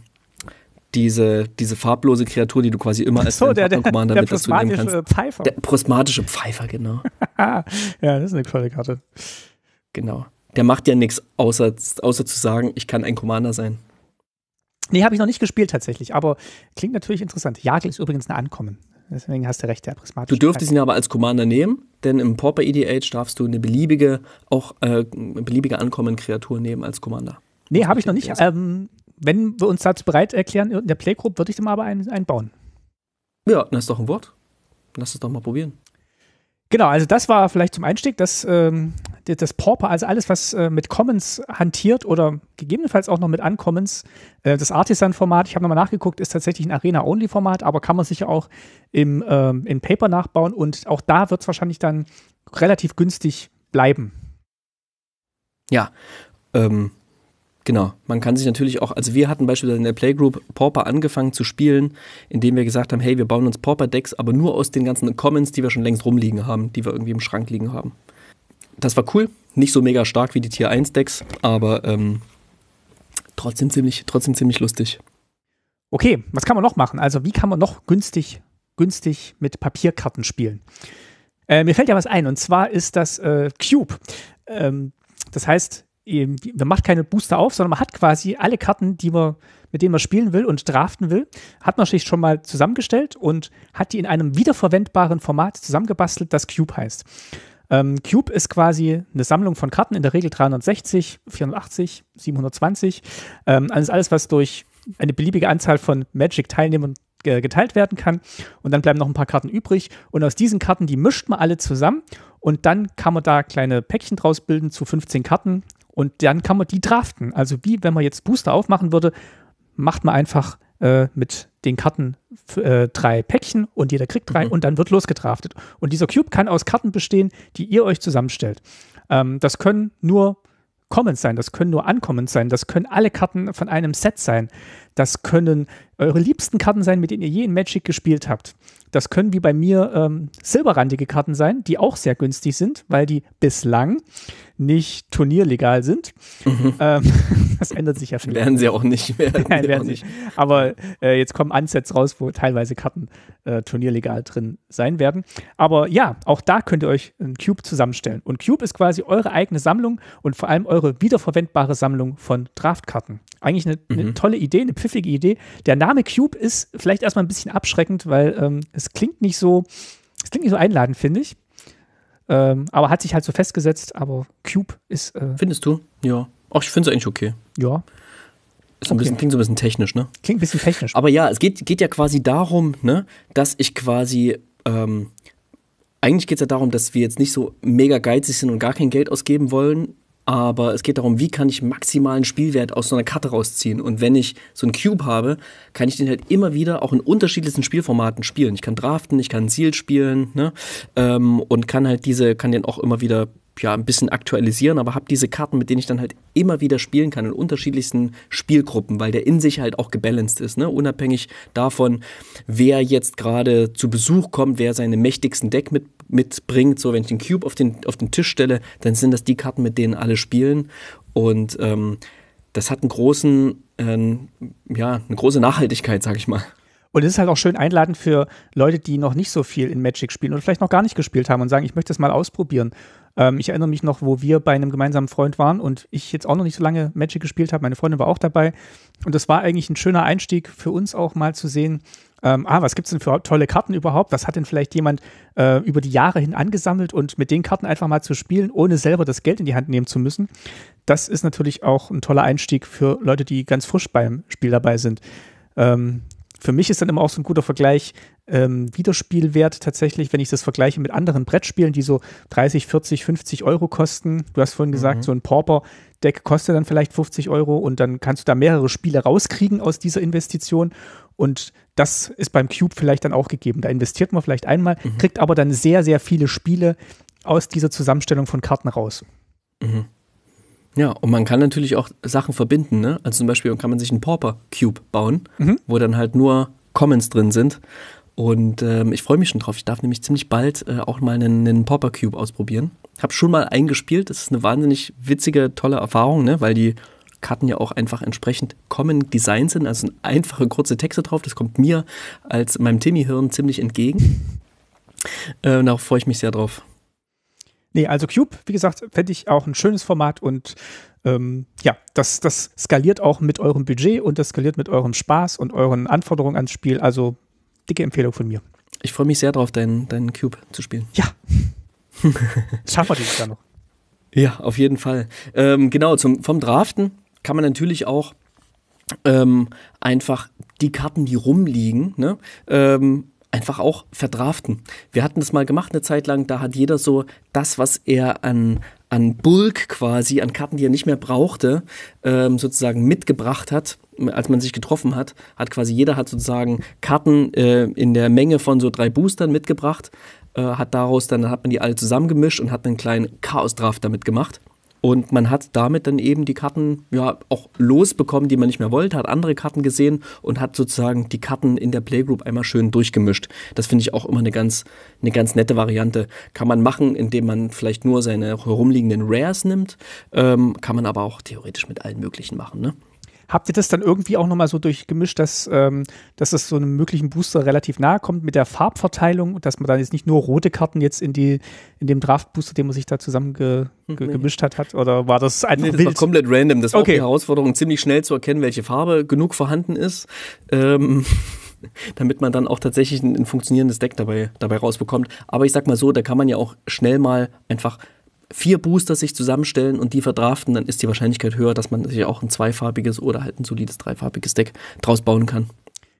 diese, diese farblose Kreatur, die du quasi immer als so, der, der, Commander der mit dazu nehmen kannst. Pfeifer. Der prosmatische Pfeifer, genau. ja, das ist eine tolle Karte. Genau. Der macht ja nichts, außer, außer zu sagen, ich kann ein Commander sein. Nee, habe ich noch nicht gespielt tatsächlich, aber klingt natürlich interessant. Jagel ist übrigens ein Ankommen. Deswegen hast du recht, der Prismatisch. Du dürftest Ankommen. ihn aber als Commander nehmen, denn im Pauper EDH darfst du eine beliebige, auch äh, beliebige Ankommen-Kreatur nehmen als Commander. Nee, habe ich noch nicht. Ähm, wenn wir uns dazu bereit erklären, in der Playgroup würde ich dem aber einen, einen bauen. Ja, das ist doch ein Wort. Lass es doch mal probieren. Genau, also das war vielleicht zum Einstieg. Das ähm, das Pauper, also alles, was äh, mit Commons hantiert oder gegebenenfalls auch noch mit Uncommons, äh, das Artisan-Format, ich habe nochmal nachgeguckt, ist tatsächlich ein Arena-Only-Format, aber kann man sicher auch im, ähm, in Paper nachbauen und auch da wird es wahrscheinlich dann relativ günstig bleiben. Ja, ähm, Genau, man kann sich natürlich auch, also wir hatten beispielsweise in der Playgroup Pauper angefangen zu spielen, indem wir gesagt haben, hey, wir bauen uns Pauper-Decks, aber nur aus den ganzen Commons, die wir schon längst rumliegen haben, die wir irgendwie im Schrank liegen haben das war cool. Nicht so mega stark wie die Tier 1 Decks, aber ähm, trotzdem, ziemlich, trotzdem ziemlich lustig. Okay, was kann man noch machen? Also, wie kann man noch günstig, günstig mit Papierkarten spielen? Äh, mir fällt ja was ein, und zwar ist das äh, Cube. Ähm, das heißt, ähm, man macht keine Booster auf, sondern man hat quasi alle Karten, die man, mit denen man spielen will und draften will, hat man sich schon mal zusammengestellt und hat die in einem wiederverwendbaren Format zusammengebastelt, das Cube heißt. Ähm, Cube ist quasi eine Sammlung von Karten, in der Regel 360, 480, 720. Ähm, alles, alles, was durch eine beliebige Anzahl von Magic-Teilnehmern geteilt werden kann. Und dann bleiben noch ein paar Karten übrig. Und aus diesen Karten, die mischt man alle zusammen. Und dann kann man da kleine Päckchen draus bilden zu 15 Karten. Und dann kann man die draften. Also wie wenn man jetzt Booster aufmachen würde, macht man einfach äh, mit den Karten äh, drei Päckchen und jeder kriegt drei mhm. und dann wird losgedraftet. Und dieser Cube kann aus Karten bestehen, die ihr euch zusammenstellt. Ähm, das können nur Commons sein, das können nur Uncommons sein, das können alle Karten von einem Set sein. Das können eure liebsten Karten sein, mit denen ihr je in Magic gespielt habt. Das können wie bei mir ähm, silberrandige Karten sein, die auch sehr günstig sind, weil die bislang nicht turnierlegal sind. Mhm. Ähm, das ändert sich ja schon. Werden sie auch nicht. Werden Nein, werden sie nicht. Aber äh, jetzt kommen Ansätze raus, wo teilweise Karten äh, turnierlegal drin sein werden. Aber ja, auch da könnt ihr euch einen Cube zusammenstellen. Und Cube ist quasi eure eigene Sammlung und vor allem eure wiederverwendbare Sammlung von Draftkarten. Eigentlich eine, mhm. eine tolle Idee, eine pfiffige Idee. Der Name Cube ist vielleicht erstmal ein bisschen abschreckend, weil ähm, es klingt nicht so, es klingt nicht so einladend, finde ich. Ähm, aber hat sich halt so festgesetzt, aber Cube ist. Äh Findest du? Ja. Ach, ich finde es eigentlich okay. Ja. Ist okay. ein bisschen, klingt so ein bisschen technisch, ne? Klingt ein bisschen technisch. Aber ja, es geht, geht ja quasi darum, ne, dass ich quasi. Ähm, eigentlich geht es ja darum, dass wir jetzt nicht so mega geizig sind und gar kein Geld ausgeben wollen aber es geht darum, wie kann ich maximalen Spielwert aus so einer Karte rausziehen. Und wenn ich so einen Cube habe, kann ich den halt immer wieder auch in unterschiedlichsten Spielformaten spielen. Ich kann draften, ich kann Seal spielen ne? Ähm, und kann halt diese, kann den auch immer wieder ja, ein bisschen aktualisieren, aber habe diese Karten, mit denen ich dann halt immer wieder spielen kann in unterschiedlichsten Spielgruppen, weil der in sich halt auch gebalanced ist, ne? unabhängig davon, wer jetzt gerade zu Besuch kommt, wer seine mächtigsten Deck mit mitbringt. So, wenn ich den Cube auf den, auf den Tisch stelle, dann sind das die Karten, mit denen alle spielen. Und ähm, das hat einen großen, äh, ja, eine große Nachhaltigkeit, sag ich mal. Und es ist halt auch schön einladend für Leute, die noch nicht so viel in Magic spielen oder vielleicht noch gar nicht gespielt haben und sagen, ich möchte das mal ausprobieren. Ähm, ich erinnere mich noch, wo wir bei einem gemeinsamen Freund waren und ich jetzt auch noch nicht so lange Magic gespielt habe. Meine Freundin war auch dabei. Und das war eigentlich ein schöner Einstieg für uns auch mal zu sehen, ähm, ah, was gibt es denn für tolle Karten überhaupt? Was hat denn vielleicht jemand äh, über die Jahre hin angesammelt und mit den Karten einfach mal zu spielen, ohne selber das Geld in die Hand nehmen zu müssen? Das ist natürlich auch ein toller Einstieg für Leute, die ganz frisch beim Spiel dabei sind. Ähm, für mich ist dann immer auch so ein guter Vergleich ähm, Wiederspielwert tatsächlich, wenn ich das vergleiche mit anderen Brettspielen, die so 30, 40, 50 Euro kosten. Du hast vorhin gesagt, mhm. so ein Pauper-Deck kostet dann vielleicht 50 Euro und dann kannst du da mehrere Spiele rauskriegen aus dieser Investition. Und das ist beim Cube vielleicht dann auch gegeben. Da investiert man vielleicht einmal, mhm. kriegt aber dann sehr, sehr viele Spiele aus dieser Zusammenstellung von Karten raus. Mhm. Ja, und man kann natürlich auch Sachen verbinden, ne? Also zum Beispiel kann man sich einen Pauper Cube bauen, mhm. wo dann halt nur Commons drin sind. Und ähm, ich freue mich schon drauf. Ich darf nämlich ziemlich bald äh, auch mal einen, einen Popper Cube ausprobieren. Hab schon mal eingespielt. Das ist eine wahnsinnig witzige, tolle Erfahrung, ne? weil die Karten ja auch einfach entsprechend Common Design sind. Also sind einfache, kurze Texte drauf. Das kommt mir als meinem Timmy-Hirn ziemlich entgegen. Äh, darauf freue ich mich sehr drauf. Nee, also Cube, wie gesagt, fände ich auch ein schönes Format und ähm, ja, das, das skaliert auch mit eurem Budget und das skaliert mit eurem Spaß und euren Anforderungen ans Spiel. Also dicke Empfehlung von mir. Ich freue mich sehr darauf, deinen, deinen Cube zu spielen. Ja. Schaffen wir das ja noch. Ja, auf jeden Fall. Ähm, genau, zum, vom Draften kann man natürlich auch ähm, einfach die Karten, die rumliegen, ne, ähm, einfach auch verdraften. Wir hatten das mal gemacht eine Zeit lang, da hat jeder so das, was er an, an Bulk quasi, an Karten, die er nicht mehr brauchte, ähm, sozusagen mitgebracht hat, als man sich getroffen hat, hat quasi jeder hat sozusagen Karten äh, in der Menge von so drei Boostern mitgebracht, äh, hat daraus dann, dann hat man die alle zusammengemischt und hat einen kleinen Chaos-Draft damit gemacht. Und man hat damit dann eben die Karten ja auch losbekommen, die man nicht mehr wollte, hat andere Karten gesehen und hat sozusagen die Karten in der Playgroup einmal schön durchgemischt. Das finde ich auch immer eine ganz, eine ganz nette Variante. Kann man machen, indem man vielleicht nur seine herumliegenden Rares nimmt, ähm, kann man aber auch theoretisch mit allen möglichen machen. Ne? Habt ihr das dann irgendwie auch nochmal so durchgemischt, dass, ähm, dass das so einem möglichen Booster relativ nahe kommt mit der Farbverteilung, dass man dann jetzt nicht nur rote Karten jetzt in, die, in dem Draft-Booster, den man sich da zusammen ge, hm, ge, gemischt hat, hat? Oder war das einfach nee, das wild? war komplett random. Das war okay. auch die Herausforderung, ziemlich schnell zu erkennen, welche Farbe genug vorhanden ist. Ähm damit man dann auch tatsächlich ein, ein funktionierendes Deck dabei, dabei rausbekommt. Aber ich sag mal so, da kann man ja auch schnell mal einfach vier Booster sich zusammenstellen und die verdraften, dann ist die Wahrscheinlichkeit höher, dass man sich auch ein zweifarbiges oder halt ein solides dreifarbiges Deck draus bauen kann.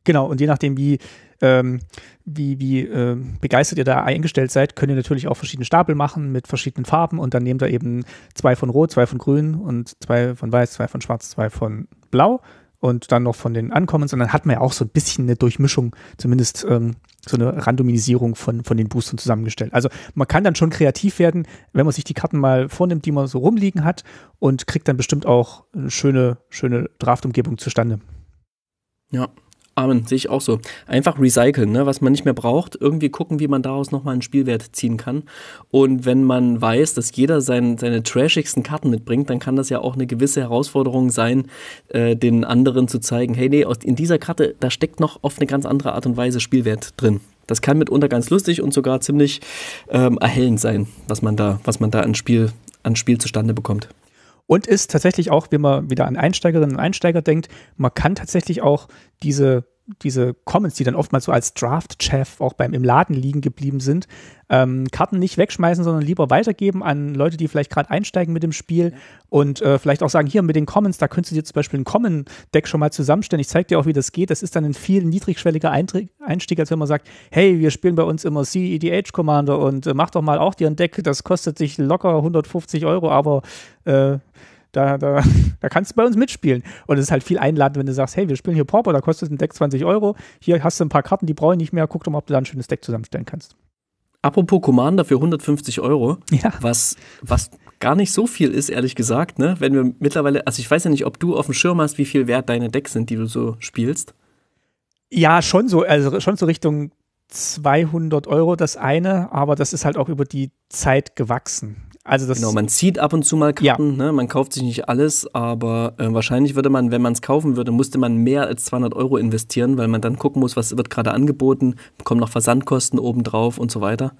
Genau, und je nachdem, wie, ähm, wie, wie äh, begeistert ihr da eingestellt seid, könnt ihr natürlich auch verschiedene Stapel machen mit verschiedenen Farben und dann nehmt ihr eben zwei von Rot, zwei von Grün und zwei von Weiß, zwei von Schwarz, zwei von Blau und dann noch von den Ankommens. Und dann hat man ja auch so ein bisschen eine Durchmischung, zumindest ähm, so eine Randomisierung von, von den Boostern zusammengestellt. Also man kann dann schon kreativ werden, wenn man sich die Karten mal vornimmt, die man so rumliegen hat und kriegt dann bestimmt auch eine schöne, schöne Draftumgebung zustande. Ja, Amen, sehe ich auch so. Einfach recyceln, ne? was man nicht mehr braucht, irgendwie gucken, wie man daraus nochmal einen Spielwert ziehen kann. Und wenn man weiß, dass jeder sein, seine trashigsten Karten mitbringt, dann kann das ja auch eine gewisse Herausforderung sein, äh, den anderen zu zeigen, hey, nee, in dieser Karte, da steckt noch auf eine ganz andere Art und Weise Spielwert drin. Das kann mitunter ganz lustig und sogar ziemlich ähm, erhellend sein, was man da, was man da an Spiel, an Spiel zustande bekommt und ist tatsächlich auch, wenn man wieder an Einsteigerinnen und Einsteiger denkt, man kann tatsächlich auch diese diese Comments, die dann oftmals so als Draft-Chef auch beim im Laden liegen geblieben sind, ähm, Karten nicht wegschmeißen, sondern lieber weitergeben an Leute, die vielleicht gerade einsteigen mit dem Spiel und äh, vielleicht auch sagen, hier mit den Comments, da könntest du dir zum Beispiel ein Common-Deck schon mal zusammenstellen. Ich zeige dir auch, wie das geht. Das ist dann ein viel niedrigschwelliger Einstieg, als wenn man sagt, hey, wir spielen bei uns immer CEDH Commander und äh, mach doch mal auch dir ein Deck, das kostet dich locker 150 Euro, aber äh, da, da, da kannst du bei uns mitspielen. Und es ist halt viel einladend, wenn du sagst, hey, wir spielen hier Pauper, da kostet ein Deck 20 Euro, hier hast du ein paar Karten, die brauche ich nicht mehr, guck doch mal, ob du da ein schönes Deck zusammenstellen kannst. Apropos Commander für 150 Euro, ja. was, was gar nicht so viel ist, ehrlich gesagt, ne? Wenn wir mittlerweile, also ich weiß ja nicht, ob du auf dem Schirm hast, wie viel wert deine Decks sind, die du so spielst. Ja, schon so, also schon so Richtung 200 Euro das eine, aber das ist halt auch über die Zeit gewachsen. Also das genau, man zieht ab und zu mal Karten, ja. ne? man kauft sich nicht alles, aber äh, wahrscheinlich würde man, wenn man es kaufen würde, musste man mehr als 200 Euro investieren, weil man dann gucken muss, was wird gerade angeboten, bekommt noch Versandkosten obendrauf und so weiter.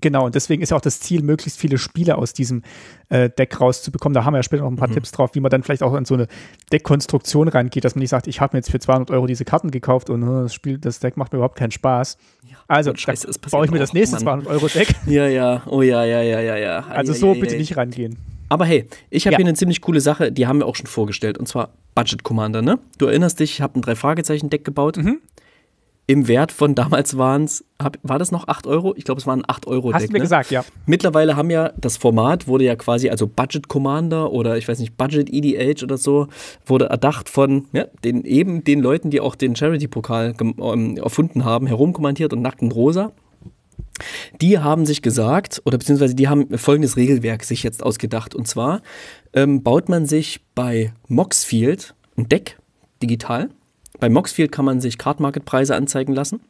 Genau, und deswegen ist ja auch das Ziel, möglichst viele Spiele aus diesem äh, Deck rauszubekommen. Da haben wir ja später noch ein paar mhm. Tipps drauf, wie man dann vielleicht auch an so eine Deckkonstruktion rangeht, dass man nicht sagt, ich habe mir jetzt für 200 Euro diese Karten gekauft und äh, das Spiel, das Deck macht mir überhaupt keinen Spaß. Ja, also, Scheiße, baue ich mir das nächste 200 Euro Deck. Ja, ja, oh ja, ja, ja, ja, ja. Also ja, so ja, bitte nicht rangehen. Aber hey, ich habe hier eine ziemlich coole Sache, die haben wir auch schon vorgestellt, und zwar Budget Commander, ne? Du erinnerst dich, ich habe ein Drei-Fragezeichen-Deck gebaut. Mhm im Wert von damals waren es, war das noch 8 Euro? Ich glaube, es waren 8 Euro. Hast Deck, du mir ne? gesagt, ja. Mittlerweile haben ja, das Format wurde ja quasi, also Budget Commander oder ich weiß nicht, Budget EDH oder so, wurde erdacht von ja, den, eben den Leuten, die auch den Charity-Pokal ähm, erfunden haben, herumkommandiert und nackten rosa. Die haben sich gesagt, oder beziehungsweise die haben folgendes Regelwerk sich jetzt ausgedacht. Und zwar ähm, baut man sich bei Moxfield ein Deck digital bei Moxfield kann man sich Card Market Preise anzeigen lassen.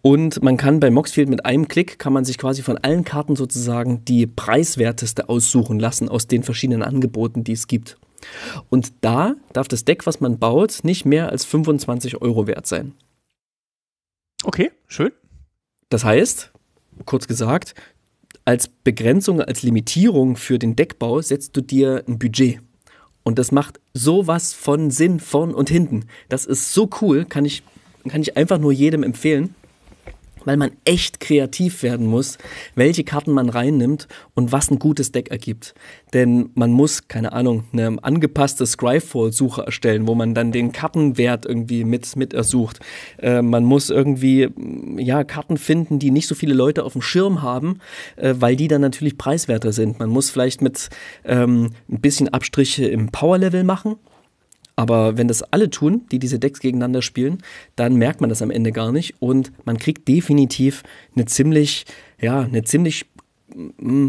Und man kann bei Moxfield mit einem Klick kann man sich quasi von allen Karten sozusagen die preiswerteste aussuchen lassen aus den verschiedenen Angeboten, die es gibt. Und da darf das Deck, was man baut, nicht mehr als 25 Euro wert sein. Okay, schön. Das heißt, kurz gesagt, als Begrenzung, als Limitierung für den Deckbau setzt du dir ein Budget. Und das macht sowas von Sinn vorn und hinten. Das ist so cool, kann ich, kann ich einfach nur jedem empfehlen weil man echt kreativ werden muss, welche Karten man reinnimmt und was ein gutes Deck ergibt. Denn man muss, keine Ahnung, eine angepasste Scryfall-Suche erstellen, wo man dann den Kartenwert irgendwie mit, mit ersucht. Äh, man muss irgendwie mm, ja, Karten finden, die nicht so viele Leute auf dem Schirm haben, äh, weil die dann natürlich preiswerter sind. Man muss vielleicht mit ähm, ein bisschen Abstriche im Power-Level machen, aber wenn das alle tun, die diese Decks gegeneinander spielen, dann merkt man das am Ende gar nicht und man kriegt definitiv eine ziemlich, ja, eine ziemlich, mm,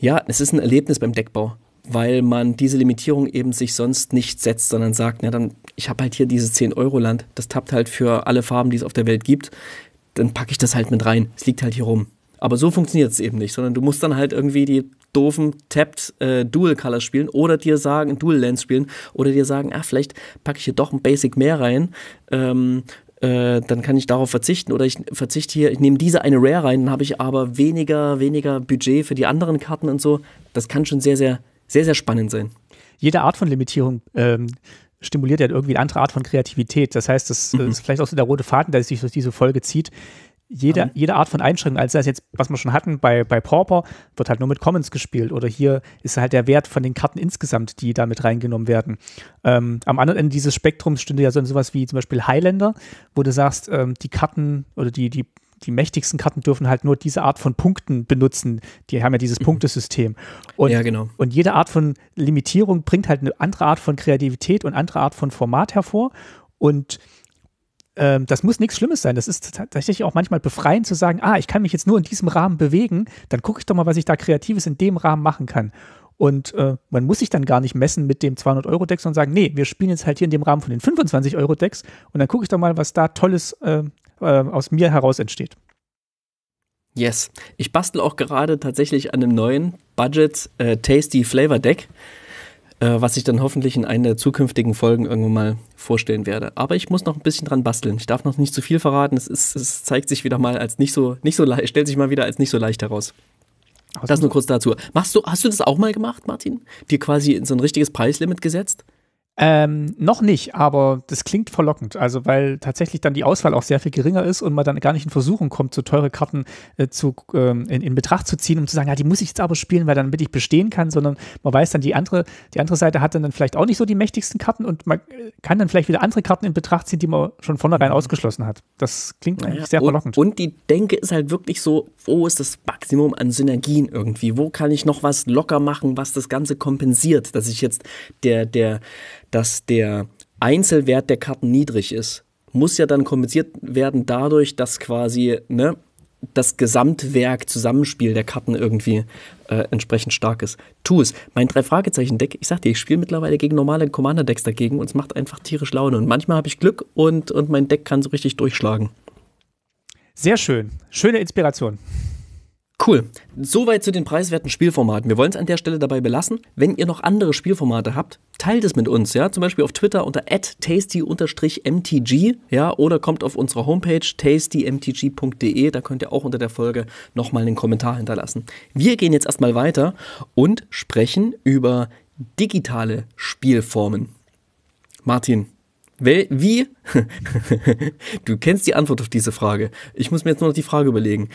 ja, es ist ein Erlebnis beim Deckbau, weil man diese Limitierung eben sich sonst nicht setzt, sondern sagt, na dann, ich habe halt hier dieses 10-Euro-Land, das tappt halt für alle Farben, die es auf der Welt gibt, dann packe ich das halt mit rein, es liegt halt hier rum. Aber so funktioniert es eben nicht, sondern du musst dann halt irgendwie die doofen Tapped äh, Dual Color spielen oder dir sagen, Dual Lens spielen oder dir sagen, ah, vielleicht packe ich hier doch ein Basic mehr rein. Ähm, äh, dann kann ich darauf verzichten oder ich verzichte hier, ich nehme diese eine Rare rein, dann habe ich aber weniger, weniger Budget für die anderen Karten und so. Das kann schon sehr, sehr, sehr, sehr spannend sein. Jede Art von Limitierung ähm, stimuliert ja irgendwie eine andere Art von Kreativität. Das heißt, das, mhm. das ist vielleicht auch so der rote Faden, der sich durch diese Folge zieht jede, jede Art von Einschränkung, als das jetzt, was wir schon hatten bei, bei Pauper, wird halt nur mit Commons gespielt oder hier ist halt der Wert von den Karten insgesamt, die da mit reingenommen werden. Ähm, am anderen Ende dieses Spektrums stünde ja so sowas wie zum Beispiel Highlander, wo du sagst, ähm, die Karten oder die, die, die mächtigsten Karten dürfen halt nur diese Art von Punkten benutzen. Die haben ja dieses mhm. Punktesystem. Und, ja, genau. und jede Art von Limitierung bringt halt eine andere Art von Kreativität und andere Art von Format hervor und ähm, das muss nichts Schlimmes sein. Das ist tatsächlich auch manchmal befreiend zu sagen, ah, ich kann mich jetzt nur in diesem Rahmen bewegen, dann gucke ich doch mal, was ich da Kreatives in dem Rahmen machen kann. Und äh, man muss sich dann gar nicht messen mit dem 200-Euro-Deck, sondern sagen, nee, wir spielen jetzt halt hier in dem Rahmen von den 25-Euro-Decks und dann gucke ich doch mal, was da Tolles äh, äh, aus mir heraus entsteht. Yes. Ich bastel auch gerade tatsächlich an einem neuen Budget äh, Tasty Flavor Deck. Äh, was ich dann hoffentlich in einer der zukünftigen Folgen irgendwann mal vorstellen werde. Aber ich muss noch ein bisschen dran basteln. Ich darf noch nicht zu viel verraten. Es, ist, es zeigt sich wieder mal als nicht so, nicht so leicht, stellt sich mal wieder als nicht so leicht heraus. Das nur kurz dazu. Machst du, hast du das auch mal gemacht, Martin? Dir quasi in so ein richtiges Preislimit gesetzt? Ähm, noch nicht, aber das klingt verlockend. Also, weil tatsächlich dann die Auswahl auch sehr viel geringer ist und man dann gar nicht in Versuchung kommt, so teure Karten äh, zu, ähm, in, in, Betracht zu ziehen, um zu sagen, ja, die muss ich jetzt aber spielen, weil dann damit ich bestehen kann, sondern man weiß dann, die andere, die andere Seite hat dann, dann vielleicht auch nicht so die mächtigsten Karten und man äh, kann dann vielleicht wieder andere Karten in Betracht ziehen, die man schon vornherein mhm. ausgeschlossen hat. Das klingt naja, eigentlich sehr und, verlockend. Und die Denke ist halt wirklich so, wo ist das Maximum an Synergien irgendwie? Wo kann ich noch was locker machen, was das Ganze kompensiert, dass ich jetzt der, der, dass der Einzelwert der Karten niedrig ist, muss ja dann kompensiert werden dadurch, dass quasi ne, das Gesamtwerk, Zusammenspiel der Karten irgendwie äh, entsprechend stark ist. Tu es. Mein Drei-Fragezeichen-Deck, ich sag dir, ich spiele mittlerweile gegen normale Commander-Decks dagegen und es macht einfach tierisch Laune. Und manchmal habe ich Glück und, und mein Deck kann so richtig durchschlagen. Sehr schön. Schöne Inspiration. Cool. Soweit zu den preiswerten Spielformaten. Wir wollen es an der Stelle dabei belassen. Wenn ihr noch andere Spielformate habt, teilt es mit uns, ja. Zum Beispiel auf Twitter unter tasty-mtg, ja, oder kommt auf unsere Homepage tastymtg.de, da könnt ihr auch unter der Folge nochmal einen Kommentar hinterlassen. Wir gehen jetzt erstmal weiter und sprechen über digitale Spielformen. Martin, wie? du kennst die Antwort auf diese Frage. Ich muss mir jetzt nur noch die Frage überlegen.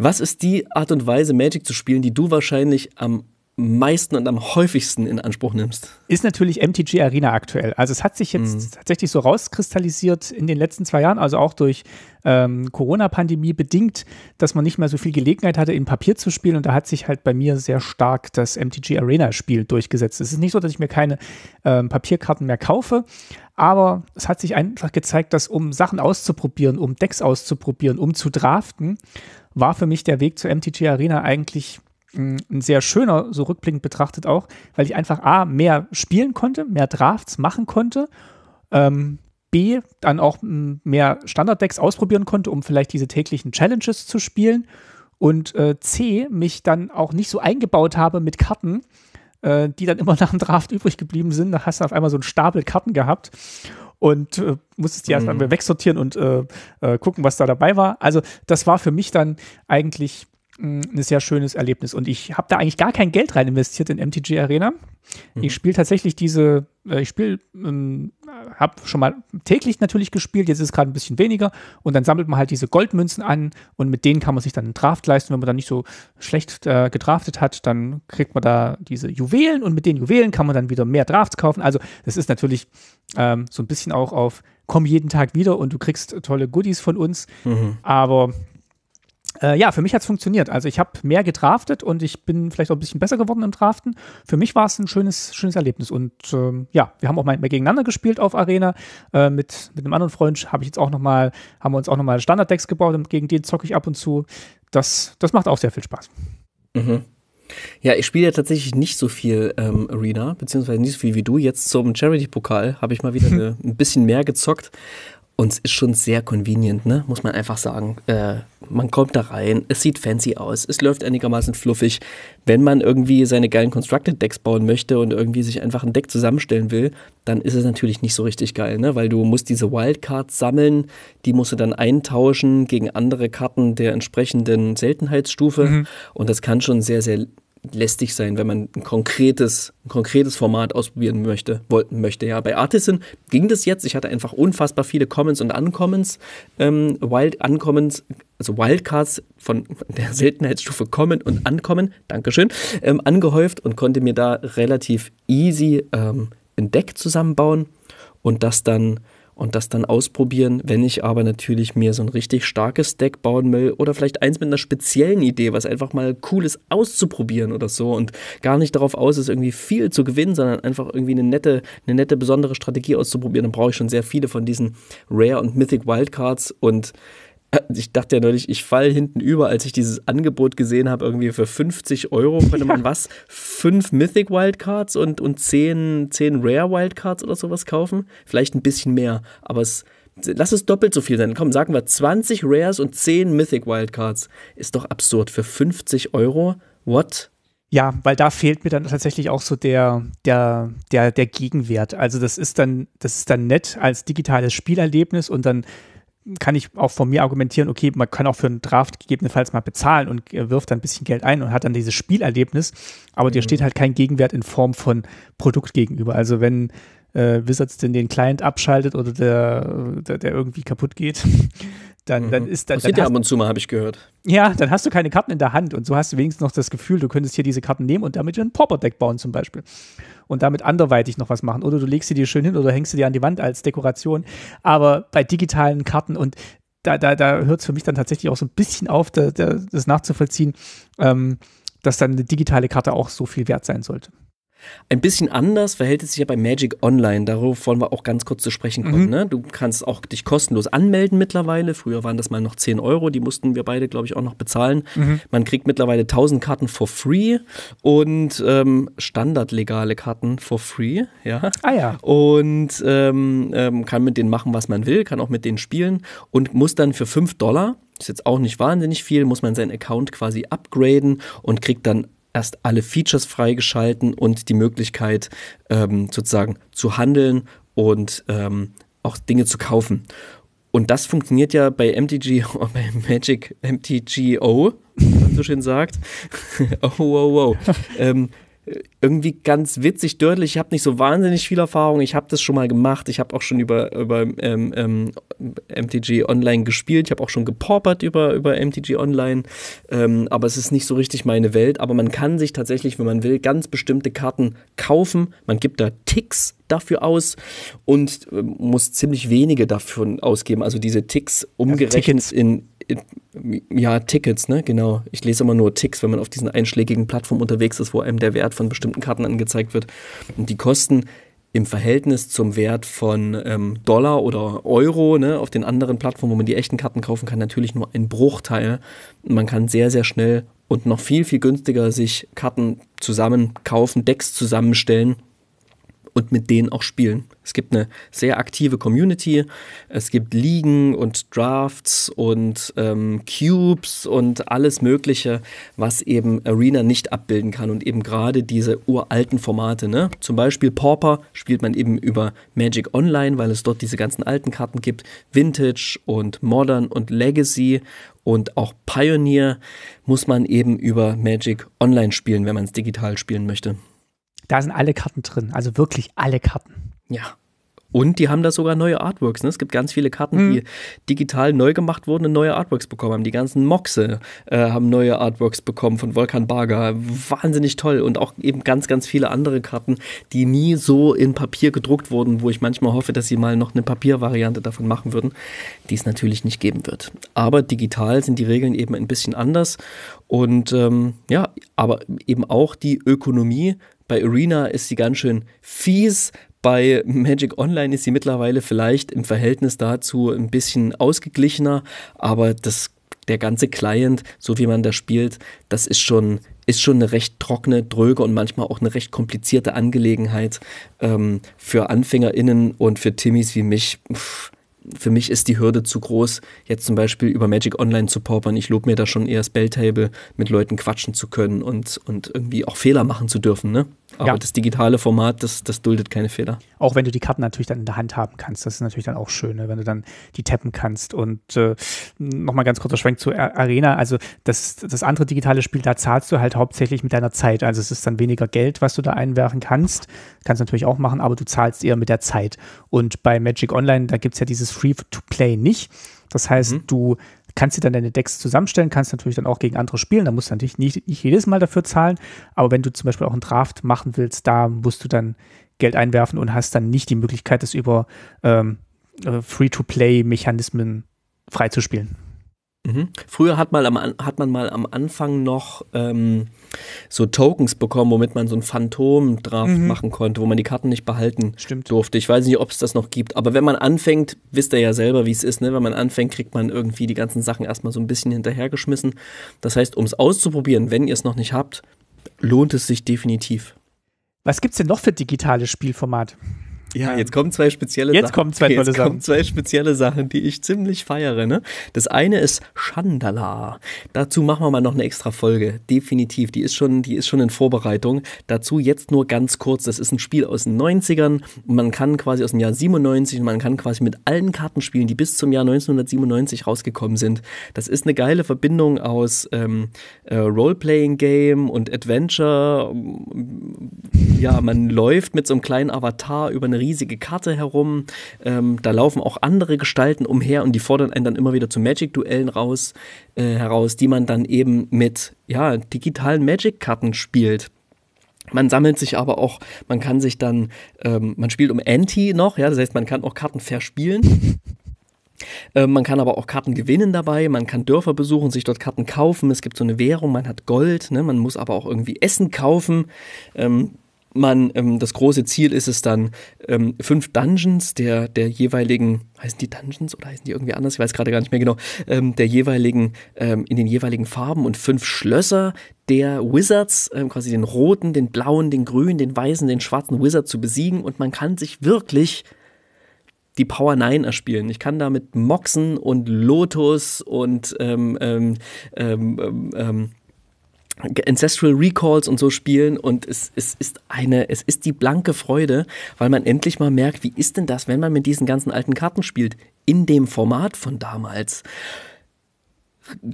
Was ist die Art und Weise, Magic zu spielen, die du wahrscheinlich am meisten und am häufigsten in Anspruch nimmst. Ist natürlich MTG Arena aktuell. Also es hat sich jetzt mhm. tatsächlich so rauskristallisiert in den letzten zwei Jahren, also auch durch ähm, Corona-Pandemie bedingt, dass man nicht mehr so viel Gelegenheit hatte, in Papier zu spielen. Und da hat sich halt bei mir sehr stark das MTG Arena-Spiel durchgesetzt. Es ist nicht so, dass ich mir keine ähm, Papierkarten mehr kaufe, aber es hat sich einfach gezeigt, dass um Sachen auszuprobieren, um Decks auszuprobieren, um zu draften, war für mich der Weg zur MTG Arena eigentlich ein sehr schöner, so rückblickend betrachtet auch, weil ich einfach A, mehr spielen konnte, mehr Drafts machen konnte, ähm, B, dann auch mehr Standarddecks ausprobieren konnte, um vielleicht diese täglichen Challenges zu spielen und äh, C, mich dann auch nicht so eingebaut habe mit Karten, äh, die dann immer nach dem Draft übrig geblieben sind. Da hast du auf einmal so einen Stapel Karten gehabt und äh, musstest die erstmal mhm. wegsortieren und äh, äh, gucken, was da dabei war. Also das war für mich dann eigentlich ein sehr schönes Erlebnis. Und ich habe da eigentlich gar kein Geld rein investiert in MTG Arena. Mhm. Ich spiele tatsächlich diese, äh, ich spiele, ähm, habe schon mal täglich natürlich gespielt, jetzt ist es gerade ein bisschen weniger. Und dann sammelt man halt diese Goldmünzen an und mit denen kann man sich dann einen Draft leisten. Wenn man dann nicht so schlecht äh, gedraftet hat, dann kriegt man da diese Juwelen und mit den Juwelen kann man dann wieder mehr Drafts kaufen. Also das ist natürlich ähm, so ein bisschen auch auf komm jeden Tag wieder und du kriegst tolle Goodies von uns. Mhm. Aber äh, ja, für mich hat es funktioniert. Also ich habe mehr gedraftet und ich bin vielleicht auch ein bisschen besser geworden im Draften. Für mich war es ein schönes, schönes Erlebnis. Und ähm, ja, wir haben auch mal gegeneinander gespielt auf Arena. Äh, mit, mit einem anderen Freund habe ich jetzt auch noch mal, haben wir uns auch nochmal Standarddecks gebaut und gegen den zocke ich ab und zu. Das, das macht auch sehr viel Spaß. Mhm. Ja, ich spiele ja tatsächlich nicht so viel ähm, Arena, beziehungsweise nicht so viel wie du. Jetzt zum Charity-Pokal habe ich mal wieder eine, ein bisschen mehr gezockt und es ist schon sehr convenient, ne? muss man einfach sagen. Äh, man kommt da rein, es sieht fancy aus, es läuft einigermaßen fluffig. Wenn man irgendwie seine geilen Constructed Decks bauen möchte und irgendwie sich einfach ein Deck zusammenstellen will, dann ist es natürlich nicht so richtig geil, ne? weil du musst diese Wildcards sammeln, die musst du dann eintauschen gegen andere Karten der entsprechenden Seltenheitsstufe mhm. und das kann schon sehr, sehr lästig sein, wenn man ein konkretes, ein konkretes Format ausprobieren möchte, wollten möchte. Ja, bei Artisan ging das jetzt. Ich hatte einfach unfassbar viele Comments und Uncommons, ähm, Wild Uncommons, also Wildcards von der Seltenheitsstufe Kommen und Ankommen, Dankeschön, ähm, angehäuft und konnte mir da relativ easy ähm, ein Deck zusammenbauen und das dann und das dann ausprobieren. Wenn ich aber natürlich mir so ein richtig starkes Deck bauen will oder vielleicht eins mit einer speziellen Idee, was einfach mal cool ist, auszuprobieren oder so und gar nicht darauf aus ist, irgendwie viel zu gewinnen, sondern einfach irgendwie eine nette, eine nette besondere Strategie auszuprobieren, dann brauche ich schon sehr viele von diesen Rare und Mythic Wildcards und ich dachte ja neulich, ich falle hinten über, als ich dieses Angebot gesehen habe, irgendwie für 50 Euro konnte ja. man was? Fünf Mythic Wildcards und, und zehn, zehn Rare Wildcards oder sowas kaufen? Vielleicht ein bisschen mehr, aber es, lass es doppelt so viel sein. Komm, sagen wir 20 Rares und 10 Mythic Wildcards. Ist doch absurd. Für 50 Euro? What? Ja, weil da fehlt mir dann tatsächlich auch so der, der, der, der Gegenwert. Also das ist dann, das ist dann nett als digitales Spielerlebnis und dann kann ich auch von mir argumentieren, okay, man kann auch für einen Draft gegebenenfalls mal bezahlen und äh, wirft dann ein bisschen Geld ein und hat dann dieses Spielerlebnis, aber mhm. dir steht halt kein Gegenwert in Form von Produkt gegenüber. Also wenn äh, Wizards denn den Client abschaltet oder der, der, der irgendwie kaputt geht, dann, mhm. dann ist dann. das. dann ja ab und zu mal, habe ich gehört. Ja, dann hast du keine Karten in der Hand und so hast du wenigstens noch das Gefühl, du könntest hier diese Karten nehmen und damit ein Popper-Deck bauen zum Beispiel. Und damit anderweitig noch was machen. Oder du legst sie dir schön hin oder hängst sie dir an die Wand als Dekoration. Aber bei digitalen Karten und da, da, da hört es für mich dann tatsächlich auch so ein bisschen auf, da, da, das nachzuvollziehen, ähm, dass dann eine digitale Karte auch so viel wert sein sollte. Ein bisschen anders verhält es sich ja bei Magic Online. Darauf wollen wir auch ganz kurz zu sprechen kommen. Mhm. Ne? Du kannst auch dich kostenlos anmelden mittlerweile. Früher waren das mal noch 10 Euro. Die mussten wir beide, glaube ich, auch noch bezahlen. Mhm. Man kriegt mittlerweile 1000 Karten for free und ähm, standardlegale Karten for free. Ja. Ah ja. Und ähm, ähm, kann mit denen machen, was man will, kann auch mit denen spielen und muss dann für 5 Dollar ist jetzt auch nicht wahnsinnig viel, muss man seinen Account quasi upgraden und kriegt dann erst alle Features freigeschalten und die Möglichkeit ähm, sozusagen zu handeln und ähm, auch Dinge zu kaufen. Und das funktioniert ja bei MTG, bei Magic MTGO, wie man so schön sagt. oh, wow, oh, wow. Oh. ähm, irgendwie ganz witzig, dörtlich. Ich habe nicht so wahnsinnig viel Erfahrung. Ich habe das schon mal gemacht. Ich habe auch schon über, über ähm, ähm, MTG Online gespielt. Ich habe auch schon gepaupert über, über MTG Online. Ähm, aber es ist nicht so richtig meine Welt. Aber man kann sich tatsächlich, wenn man will, ganz bestimmte Karten kaufen. Man gibt da Ticks dafür aus und äh, muss ziemlich wenige davon ausgeben. Also diese Ticks umgerechnet also in, in, ja, Tickets, ne, genau. Ich lese immer nur Ticks, wenn man auf diesen einschlägigen Plattformen unterwegs ist, wo einem der Wert von bestimmten Karten angezeigt wird. Und die kosten im Verhältnis zum Wert von ähm, Dollar oder Euro ne, auf den anderen Plattformen, wo man die echten Karten kaufen kann, natürlich nur ein Bruchteil. Man kann sehr, sehr schnell und noch viel, viel günstiger sich Karten zusammen kaufen, Decks zusammenstellen und mit denen auch spielen. Es gibt eine sehr aktive Community, es gibt Ligen und Drafts und ähm, Cubes und alles Mögliche, was eben Arena nicht abbilden kann und eben gerade diese uralten Formate. Ne? Zum Beispiel Pauper spielt man eben über Magic Online, weil es dort diese ganzen alten Karten gibt, Vintage und Modern und Legacy und auch Pioneer muss man eben über Magic Online spielen, wenn man es digital spielen möchte. Da sind alle Karten drin, also wirklich alle Karten. Ja. Und die haben da sogar neue Artworks. Ne? Es gibt ganz viele Karten, hm. die digital neu gemacht wurden und neue Artworks bekommen haben. Die ganzen Moxe äh, haben neue Artworks bekommen von Volkan Barger. Wahnsinnig toll. Und auch eben ganz, ganz viele andere Karten, die nie so in Papier gedruckt wurden, wo ich manchmal hoffe, dass sie mal noch eine Papiervariante davon machen würden, die es natürlich nicht geben wird. Aber digital sind die Regeln eben ein bisschen anders. Und ähm, ja, aber eben auch die Ökonomie bei Arena ist sie ganz schön fies. Bei Magic Online ist sie mittlerweile vielleicht im Verhältnis dazu ein bisschen ausgeglichener, aber das, der ganze Client, so wie man da spielt, das ist schon, ist schon eine recht trockene, dröge und manchmal auch eine recht komplizierte Angelegenheit ähm, für AnfängerInnen und für Timmys wie mich. Pff, für mich ist die Hürde zu groß, jetzt zum Beispiel über Magic Online zu paupern. Ich lobe mir da schon eher das Belltable, mit Leuten quatschen zu können und, und irgendwie auch Fehler machen zu dürfen, ne? Aber ja. das digitale Format, das, das duldet keine Fehler. Auch wenn du die Karten natürlich dann in der Hand haben kannst, das ist natürlich dann auch schön, ne? wenn du dann die tappen kannst. Und äh, nochmal ganz kurzer Schwenk zur Arena. Also das, das andere digitale Spiel, da zahlst du halt hauptsächlich mit deiner Zeit. Also es ist dann weniger Geld, was du da einwerfen kannst. Kannst natürlich auch machen, aber du zahlst eher mit der Zeit. Und bei Magic Online, da gibt es ja dieses Free-to-Play nicht. Das heißt, mhm. du kannst dir dann deine Decks zusammenstellen, kannst natürlich dann auch gegen andere spielen. Da musst du natürlich nicht, nicht jedes Mal dafür zahlen. Aber wenn du zum Beispiel auch einen Draft machen willst, da musst du dann Geld einwerfen und hast dann nicht die Möglichkeit, das über ähm, äh, Free-to-Play-Mechanismen freizuspielen. Mhm. Früher hat, mal am, hat man mal am Anfang noch ähm, so Tokens bekommen, womit man so ein Phantom-Draft mhm. machen konnte, wo man die Karten nicht behalten Stimmt. durfte. Ich weiß nicht, ob es das noch gibt, aber wenn man anfängt, wisst ihr ja selber, wie es ist, ne? wenn man anfängt, kriegt man irgendwie die ganzen Sachen erstmal so ein bisschen hinterhergeschmissen. Das heißt, um es auszuprobieren, wenn ihr es noch nicht habt, lohnt es sich definitiv. Was gibt es denn noch für digitales Spielformat? Ja, ah, jetzt kommen zwei spezielle jetzt Sachen. Kommen zwei tolle jetzt kommen zwei spezielle Sachen, die ich ziemlich feiere. Ne? Das eine ist Chandala. Dazu machen wir mal noch eine extra Folge. Definitiv. Die ist schon, die ist schon in Vorbereitung. Dazu jetzt nur ganz kurz. Das ist ein Spiel aus den 90ern. Man kann quasi aus dem Jahr 97, man kann quasi mit allen Karten spielen, die bis zum Jahr 1997 rausgekommen sind. Das ist eine geile Verbindung aus ähm, äh, Role-Playing-Game und Adventure. Ja, man läuft mit so einem kleinen Avatar über eine riesige Karte herum. Ähm, da laufen auch andere Gestalten umher und die fordern einen dann immer wieder zu Magic-Duellen raus, äh, heraus, die man dann eben mit ja, digitalen Magic-Karten spielt. Man sammelt sich aber auch, man kann sich dann, ähm, man spielt um Anti noch, ja, das heißt, man kann auch Karten verspielen. Ähm, man kann aber auch Karten gewinnen dabei, man kann Dörfer besuchen, sich dort Karten kaufen, es gibt so eine Währung, man hat Gold, ne? man muss aber auch irgendwie Essen kaufen. Ähm, man, ähm, das große Ziel ist es dann, ähm, fünf Dungeons der, der jeweiligen, heißen die Dungeons oder heißen die irgendwie anders? Ich weiß gerade gar nicht mehr genau, ähm, der jeweiligen, ähm, in den jeweiligen Farben und fünf Schlösser der Wizards, ähm, quasi den roten, den blauen, den grünen, den weißen, den schwarzen Wizard zu besiegen und man kann sich wirklich die Power 9 erspielen. Ich kann damit Moxen und Lotus und ähm, ähm, ähm, ähm Ancestral Recalls und so spielen und es, es ist eine, es ist die blanke Freude, weil man endlich mal merkt, wie ist denn das, wenn man mit diesen ganzen alten Karten spielt, in dem Format von damals.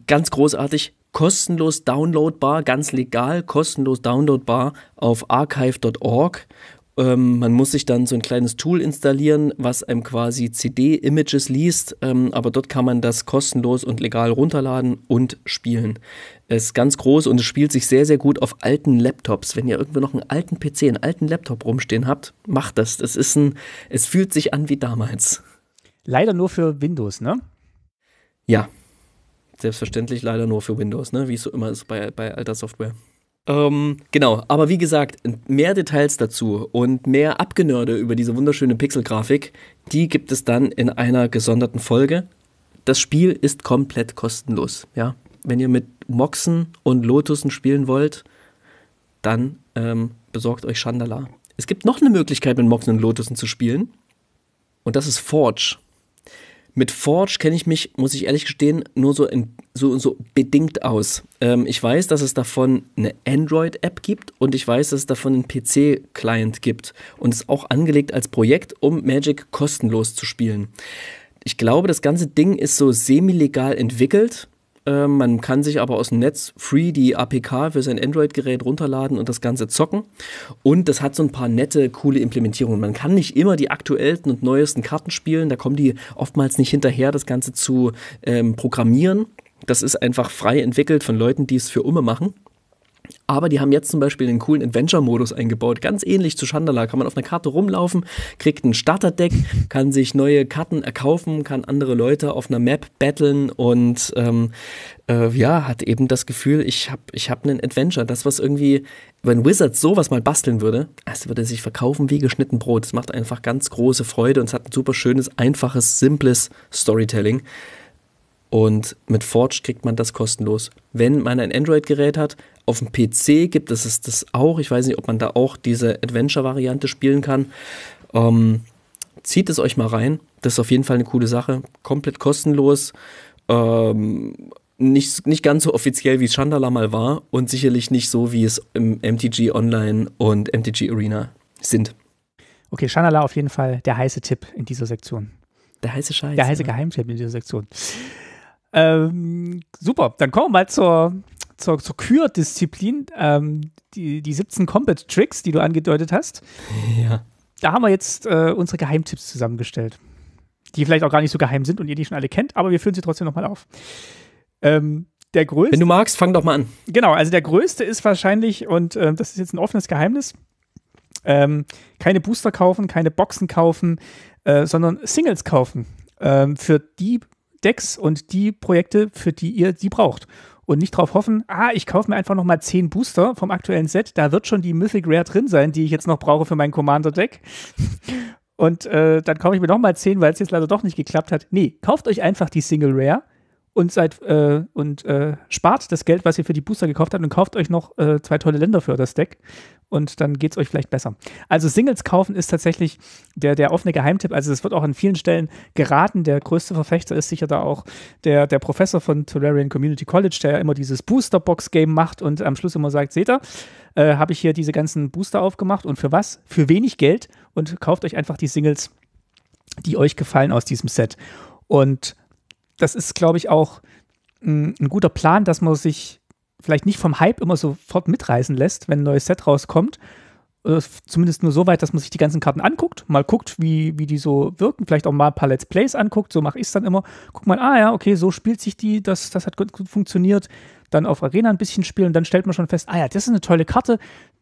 Ganz großartig, kostenlos downloadbar, ganz legal, kostenlos downloadbar auf archive.org ähm, man muss sich dann so ein kleines Tool installieren, was einem quasi CD-Images liest, ähm, aber dort kann man das kostenlos und legal runterladen und spielen. Es ist ganz groß und es spielt sich sehr, sehr gut auf alten Laptops. Wenn ihr irgendwo noch einen alten PC, einen alten Laptop rumstehen habt, macht das. Das ist ein, es fühlt sich an wie damals. Leider nur für Windows, ne? Ja. Selbstverständlich leider nur für Windows, ne? Wie es so immer ist bei, bei alter Software. Ähm, genau, aber wie gesagt, mehr Details dazu und mehr Abgenörde über diese wunderschöne Pixelgrafik, die gibt es dann in einer gesonderten Folge. Das Spiel ist komplett kostenlos. Ja? Wenn ihr mit Moxen und Lotussen spielen wollt, dann ähm, besorgt euch Chandala. Es gibt noch eine Möglichkeit, mit Moxen und Lotussen zu spielen. Und das ist Forge. Mit Forge kenne ich mich, muss ich ehrlich gestehen, nur so, in, so, so bedingt aus. Ähm, ich weiß, dass es davon eine Android-App gibt und ich weiß, dass es davon einen PC-Client gibt und es ist auch angelegt als Projekt, um Magic kostenlos zu spielen. Ich glaube, das ganze Ding ist so semi-legal entwickelt ähm, man kann sich aber aus dem Netz free die APK für sein Android-Gerät runterladen und das Ganze zocken. Und das hat so ein paar nette, coole Implementierungen. Man kann nicht immer die aktuellsten und neuesten Karten spielen, da kommen die oftmals nicht hinterher, das Ganze zu ähm, programmieren. Das ist einfach frei entwickelt von Leuten, die es für Umme machen. Aber die haben jetzt zum Beispiel einen coolen Adventure-Modus eingebaut. Ganz ähnlich zu Chandala. Kann man auf einer Karte rumlaufen, kriegt ein Starter-Deck, kann sich neue Karten erkaufen, kann andere Leute auf einer Map battlen und ähm, äh, ja, hat eben das Gefühl, ich habe ich hab einen Adventure. Das, was irgendwie, wenn Wizards sowas mal basteln würde, es würde sich verkaufen wie geschnitten Brot. Es macht einfach ganz große Freude und es hat ein super schönes, einfaches, simples Storytelling. Und mit Forge kriegt man das kostenlos. Wenn man ein Android-Gerät hat, auf dem PC gibt es das, auch. Ich weiß nicht, ob man da auch diese Adventure-Variante spielen kann. Ähm, zieht es euch mal rein. Das ist auf jeden Fall eine coole Sache. Komplett kostenlos. Ähm, nicht, nicht ganz so offiziell, wie es Chandala mal war und sicherlich nicht so, wie es im MTG Online und MTG Arena sind. Okay, Chandala auf jeden Fall der heiße Tipp in dieser Sektion. Der heiße Scheiß. Der heiße ja. Ne? Geheimtipp in dieser Sektion. Ähm, super, dann kommen wir mal zur zur, zur Kürdisziplin, ähm, die, die 17 Combat Tricks, die du angedeutet hast. Ja. Da haben wir jetzt äh, unsere Geheimtipps zusammengestellt, die vielleicht auch gar nicht so geheim sind und ihr die schon alle kennt, aber wir führen sie trotzdem nochmal auf. Ähm, der größte, Wenn du magst, fang doch mal an. Genau, also der größte ist wahrscheinlich, und äh, das ist jetzt ein offenes Geheimnis, ähm, keine Booster kaufen, keine Boxen kaufen, äh, sondern Singles kaufen. Ähm, für die Decks und die Projekte, für die ihr die braucht und nicht drauf hoffen, ah, ich kaufe mir einfach nochmal 10 Booster vom aktuellen Set, da wird schon die Mythic Rare drin sein, die ich jetzt noch brauche für mein Commander-Deck. Und äh, dann kaufe ich mir nochmal 10, weil es jetzt leider doch nicht geklappt hat. Nee, kauft euch einfach die Single Rare und seid äh, und äh, spart das Geld, was ihr für die Booster gekauft habt und kauft euch noch äh, zwei tolle Länder für das Deck und dann geht es euch vielleicht besser. Also Singles kaufen ist tatsächlich der, der offene Geheimtipp. Also es wird auch an vielen Stellen geraten. Der größte Verfechter ist sicher da auch der, der Professor von Tolarian Community College, der ja immer dieses Booster-Box-Game macht und am Schluss immer sagt, seht ihr, äh, habe ich hier diese ganzen Booster aufgemacht und für was? Für wenig Geld und kauft euch einfach die Singles, die euch gefallen aus diesem Set. Und das ist, glaube ich, auch ein, hm, ein guter Plan, dass man sich vielleicht nicht vom Hype immer sofort mitreißen lässt, wenn ein neues Set rauskommt, äh, zumindest nur so weit, dass man sich die ganzen Karten anguckt, mal guckt, wie, wie die so wirken, vielleicht auch mal ein paar Let's Plays anguckt, so mache ich es dann immer. Guck mal, ah ja, okay, so spielt sich die, das, das hat gut, gut funktioniert, dann auf Arena ein bisschen spielen und dann stellt man schon fest, ah ja, das ist eine tolle Karte.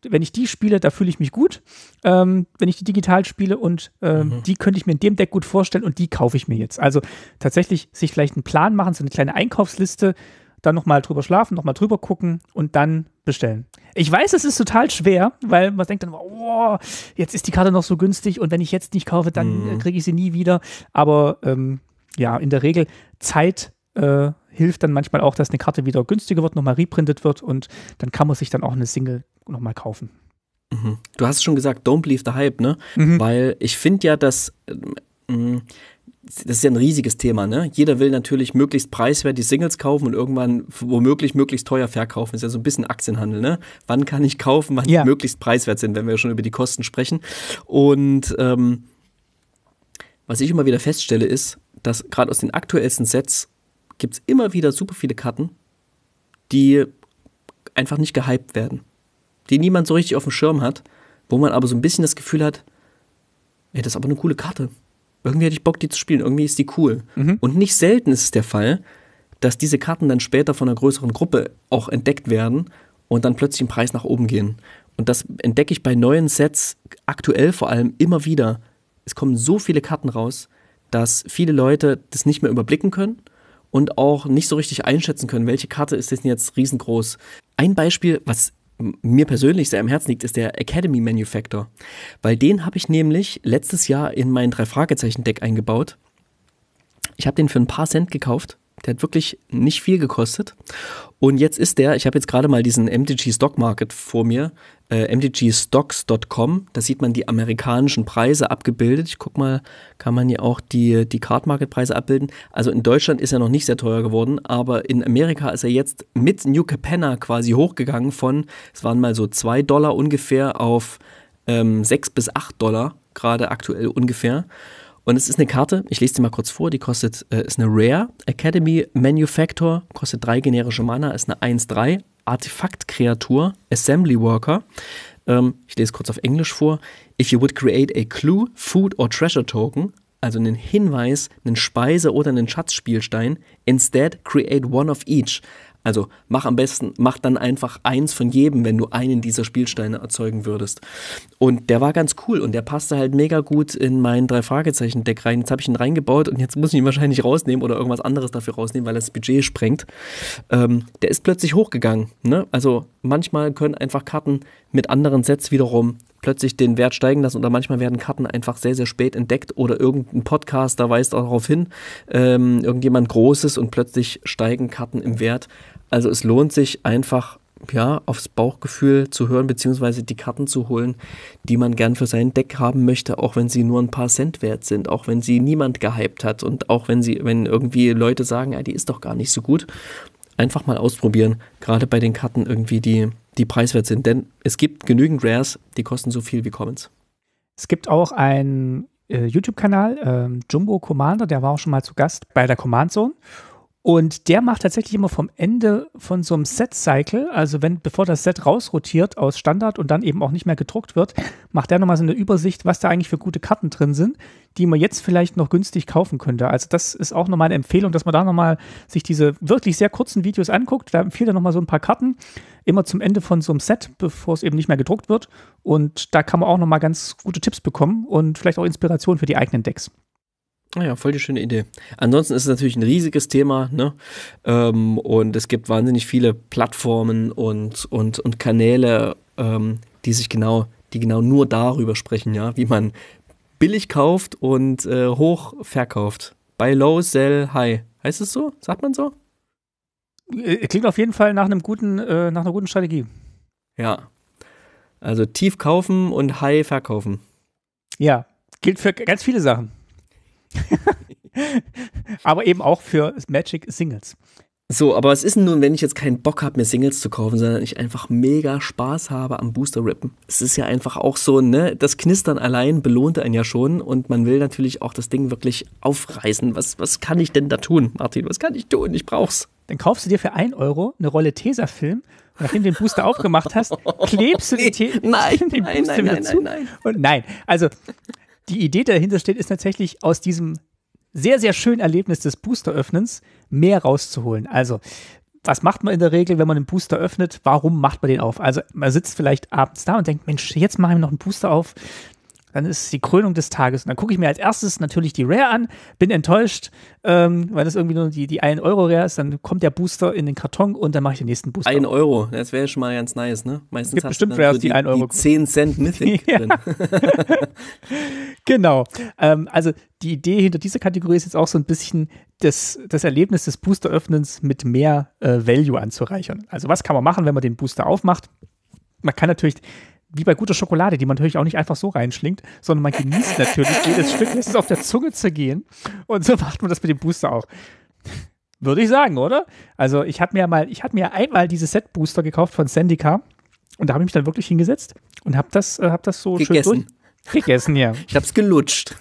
Wenn ich die spiele, da fühle ich mich gut. Ähm, wenn ich die digital spiele und ähm, mhm. die könnte ich mir in dem Deck gut vorstellen und die kaufe ich mir jetzt. Also tatsächlich sich vielleicht einen Plan machen, so eine kleine Einkaufsliste, dann nochmal drüber schlafen, nochmal drüber gucken und dann bestellen. Ich weiß, es ist total schwer, weil man denkt dann, oh, jetzt ist die Karte noch so günstig und wenn ich jetzt nicht kaufe, dann äh, mhm. kriege ich sie nie wieder. Aber ähm, ja, in der Regel Zeit äh, hilft dann manchmal auch, dass eine Karte wieder günstiger wird, nochmal reprintet wird und dann kann man sich dann auch eine Single nochmal kaufen. Mhm. Du hast schon gesagt, don't believe the hype, ne? Mhm. Weil ich finde ja, dass ähm, mm, das ist ja ein riesiges Thema, ne? Jeder will natürlich möglichst preiswert die Singles kaufen und irgendwann womöglich möglichst teuer verkaufen. Ist ja so ein bisschen Aktienhandel, ne? Wann kann ich kaufen, wann ja. möglichst preiswert sind, wenn wir schon über die Kosten sprechen. Und ähm, was ich immer wieder feststelle, ist, dass gerade aus den aktuellsten Sets gibt es immer wieder super viele Karten, die einfach nicht gehypt werden. Die niemand so richtig auf dem Schirm hat, wo man aber so ein bisschen das Gefühl hat, ey, das ist aber eine coole Karte. Irgendwie hätte ich Bock, die zu spielen, irgendwie ist die cool. Mhm. Und nicht selten ist es der Fall, dass diese Karten dann später von einer größeren Gruppe auch entdeckt werden und dann plötzlich im Preis nach oben gehen. Und das entdecke ich bei neuen Sets aktuell vor allem immer wieder. Es kommen so viele Karten raus, dass viele Leute das nicht mehr überblicken können und auch nicht so richtig einschätzen können, welche Karte ist denn jetzt riesengroß. Ein Beispiel, was mir persönlich sehr am Herzen liegt, ist der Academy Manufactor. Weil den habe ich nämlich letztes Jahr in mein Drei-Fragezeichen-Deck eingebaut. Ich habe den für ein paar Cent gekauft. Der hat wirklich nicht viel gekostet. Und jetzt ist der, ich habe jetzt gerade mal diesen MTG Stock Market vor mir, äh, mdgstocks.com. Da sieht man die amerikanischen Preise abgebildet. Ich guck mal, kann man hier auch die, die Card Market Preise abbilden. Also in Deutschland ist er noch nicht sehr teuer geworden, aber in Amerika ist er jetzt mit New Capenna quasi hochgegangen von, es waren mal so 2 Dollar ungefähr auf ähm, 6 bis 8 Dollar, gerade aktuell ungefähr. Und es ist eine Karte, ich lese sie mal kurz vor, die kostet, äh, ist eine Rare Academy Manufacturer, kostet drei generische Mana, ist eine 1-3, Artefaktkreatur, Assembly Worker. Ähm, ich lese kurz auf Englisch vor. If you would create a clue, food or treasure token, also einen Hinweis, einen Speise- oder einen Schatzspielstein, instead create one of each. Also mach am besten, mach dann einfach eins von jedem, wenn du einen dieser Spielsteine erzeugen würdest. Und der war ganz cool und der passte halt mega gut in mein Drei-Fragezeichen-Deck rein. Jetzt habe ich ihn reingebaut und jetzt muss ich ihn wahrscheinlich rausnehmen oder irgendwas anderes dafür rausnehmen, weil das Budget sprengt. Ähm, der ist plötzlich hochgegangen. Ne? Also manchmal können einfach Karten mit anderen Sets wiederum plötzlich den Wert steigen lassen oder manchmal werden Karten einfach sehr, sehr spät entdeckt oder irgendein Podcaster weist darauf hin, ähm, irgendjemand Großes und plötzlich steigen Karten im Wert. Also es lohnt sich einfach ja, aufs Bauchgefühl zu hören, beziehungsweise die Karten zu holen, die man gern für sein Deck haben möchte, auch wenn sie nur ein paar Cent wert sind, auch wenn sie niemand gehypt hat und auch wenn sie, wenn irgendwie Leute sagen, ja, ah, die ist doch gar nicht so gut. Einfach mal ausprobieren, gerade bei den Karten irgendwie, die, die preiswert sind. Denn es gibt genügend Rares, die kosten so viel wie Commons. Es gibt auch einen äh, YouTube-Kanal, äh, Jumbo Commander, der war auch schon mal zu Gast bei der Command Zone. Und der macht tatsächlich immer vom Ende von so einem Set-Cycle, also wenn, bevor das Set rausrotiert aus Standard und dann eben auch nicht mehr gedruckt wird, macht der nochmal so eine Übersicht, was da eigentlich für gute Karten drin sind, die man jetzt vielleicht noch günstig kaufen könnte. Also das ist auch nochmal eine Empfehlung, dass man da nochmal sich diese wirklich sehr kurzen Videos anguckt. Da empfiehlt er nochmal so ein paar Karten, immer zum Ende von so einem Set, bevor es eben nicht mehr gedruckt wird. Und da kann man auch nochmal ganz gute Tipps bekommen und vielleicht auch Inspiration für die eigenen Decks. Naja, ah voll die schöne Idee. Ansonsten ist es natürlich ein riesiges Thema, ne? Ähm, und es gibt wahnsinnig viele Plattformen und, und, und Kanäle, ähm, die sich genau, die genau nur darüber sprechen, ja, wie man billig kauft und äh, hoch verkauft. Buy low, sell high. Heißt es so? Sagt man so? Äh, klingt auf jeden Fall nach einem guten, äh, nach einer guten Strategie. Ja. Also tief kaufen und high verkaufen. Ja, gilt für ganz viele Sachen. aber eben auch für Magic Singles. So, aber was ist denn nun, wenn ich jetzt keinen Bock habe, mir Singles zu kaufen, sondern ich einfach mega Spaß habe am Booster-Rippen? Es ist ja einfach auch so, ne, das Knistern allein belohnt einen ja schon und man will natürlich auch das Ding wirklich aufreißen. Was, was kann ich denn da tun, Martin? Was kann ich tun? Ich brauch's. Dann kaufst du dir für 1 Euro eine Rolle Tesafilm nachdem du den Booster aufgemacht hast, klebst du nee, den, nein, den Booster nein, nein, nein, nein, nein. Und nein, also die Idee dahinter steht, ist tatsächlich aus diesem sehr, sehr schönen Erlebnis des Boosteröffnens mehr rauszuholen. Also, was macht man in der Regel, wenn man einen Booster öffnet? Warum macht man den auf? Also, man sitzt vielleicht abends da und denkt, Mensch, jetzt mache ich noch einen Booster auf dann ist es die Krönung des Tages. Und dann gucke ich mir als erstes natürlich die Rare an, bin enttäuscht, ähm, weil das irgendwie nur die, die 1 Euro Rare ist. Dann kommt der Booster in den Karton und dann mache ich den nächsten Booster. 1 Euro, das wäre schon mal ganz nice, ne? Meistens Gibt hast bestimmt du dann Rares, so die, die, 1 Euro die 10 Cent Mythic drin. genau. Ähm, also die Idee hinter dieser Kategorie ist jetzt auch so ein bisschen das, das Erlebnis des Boosteröffnens mit mehr äh, Value anzureichern. Also was kann man machen, wenn man den Booster aufmacht? Man kann natürlich wie bei guter Schokolade, die man natürlich auch nicht einfach so reinschlingt, sondern man genießt natürlich jedes Stück, lässt es auf der Zunge zergehen. Und so macht man das mit dem Booster auch. Würde ich sagen, oder? Also, ich habe mir mal, ich hatte mir einmal diese Set Booster gekauft von Sandika und da habe ich mich dann wirklich hingesetzt und habe das, äh, hab das so Gegessen. schön durch. Gegessen, ja. Ich habe es gelutscht.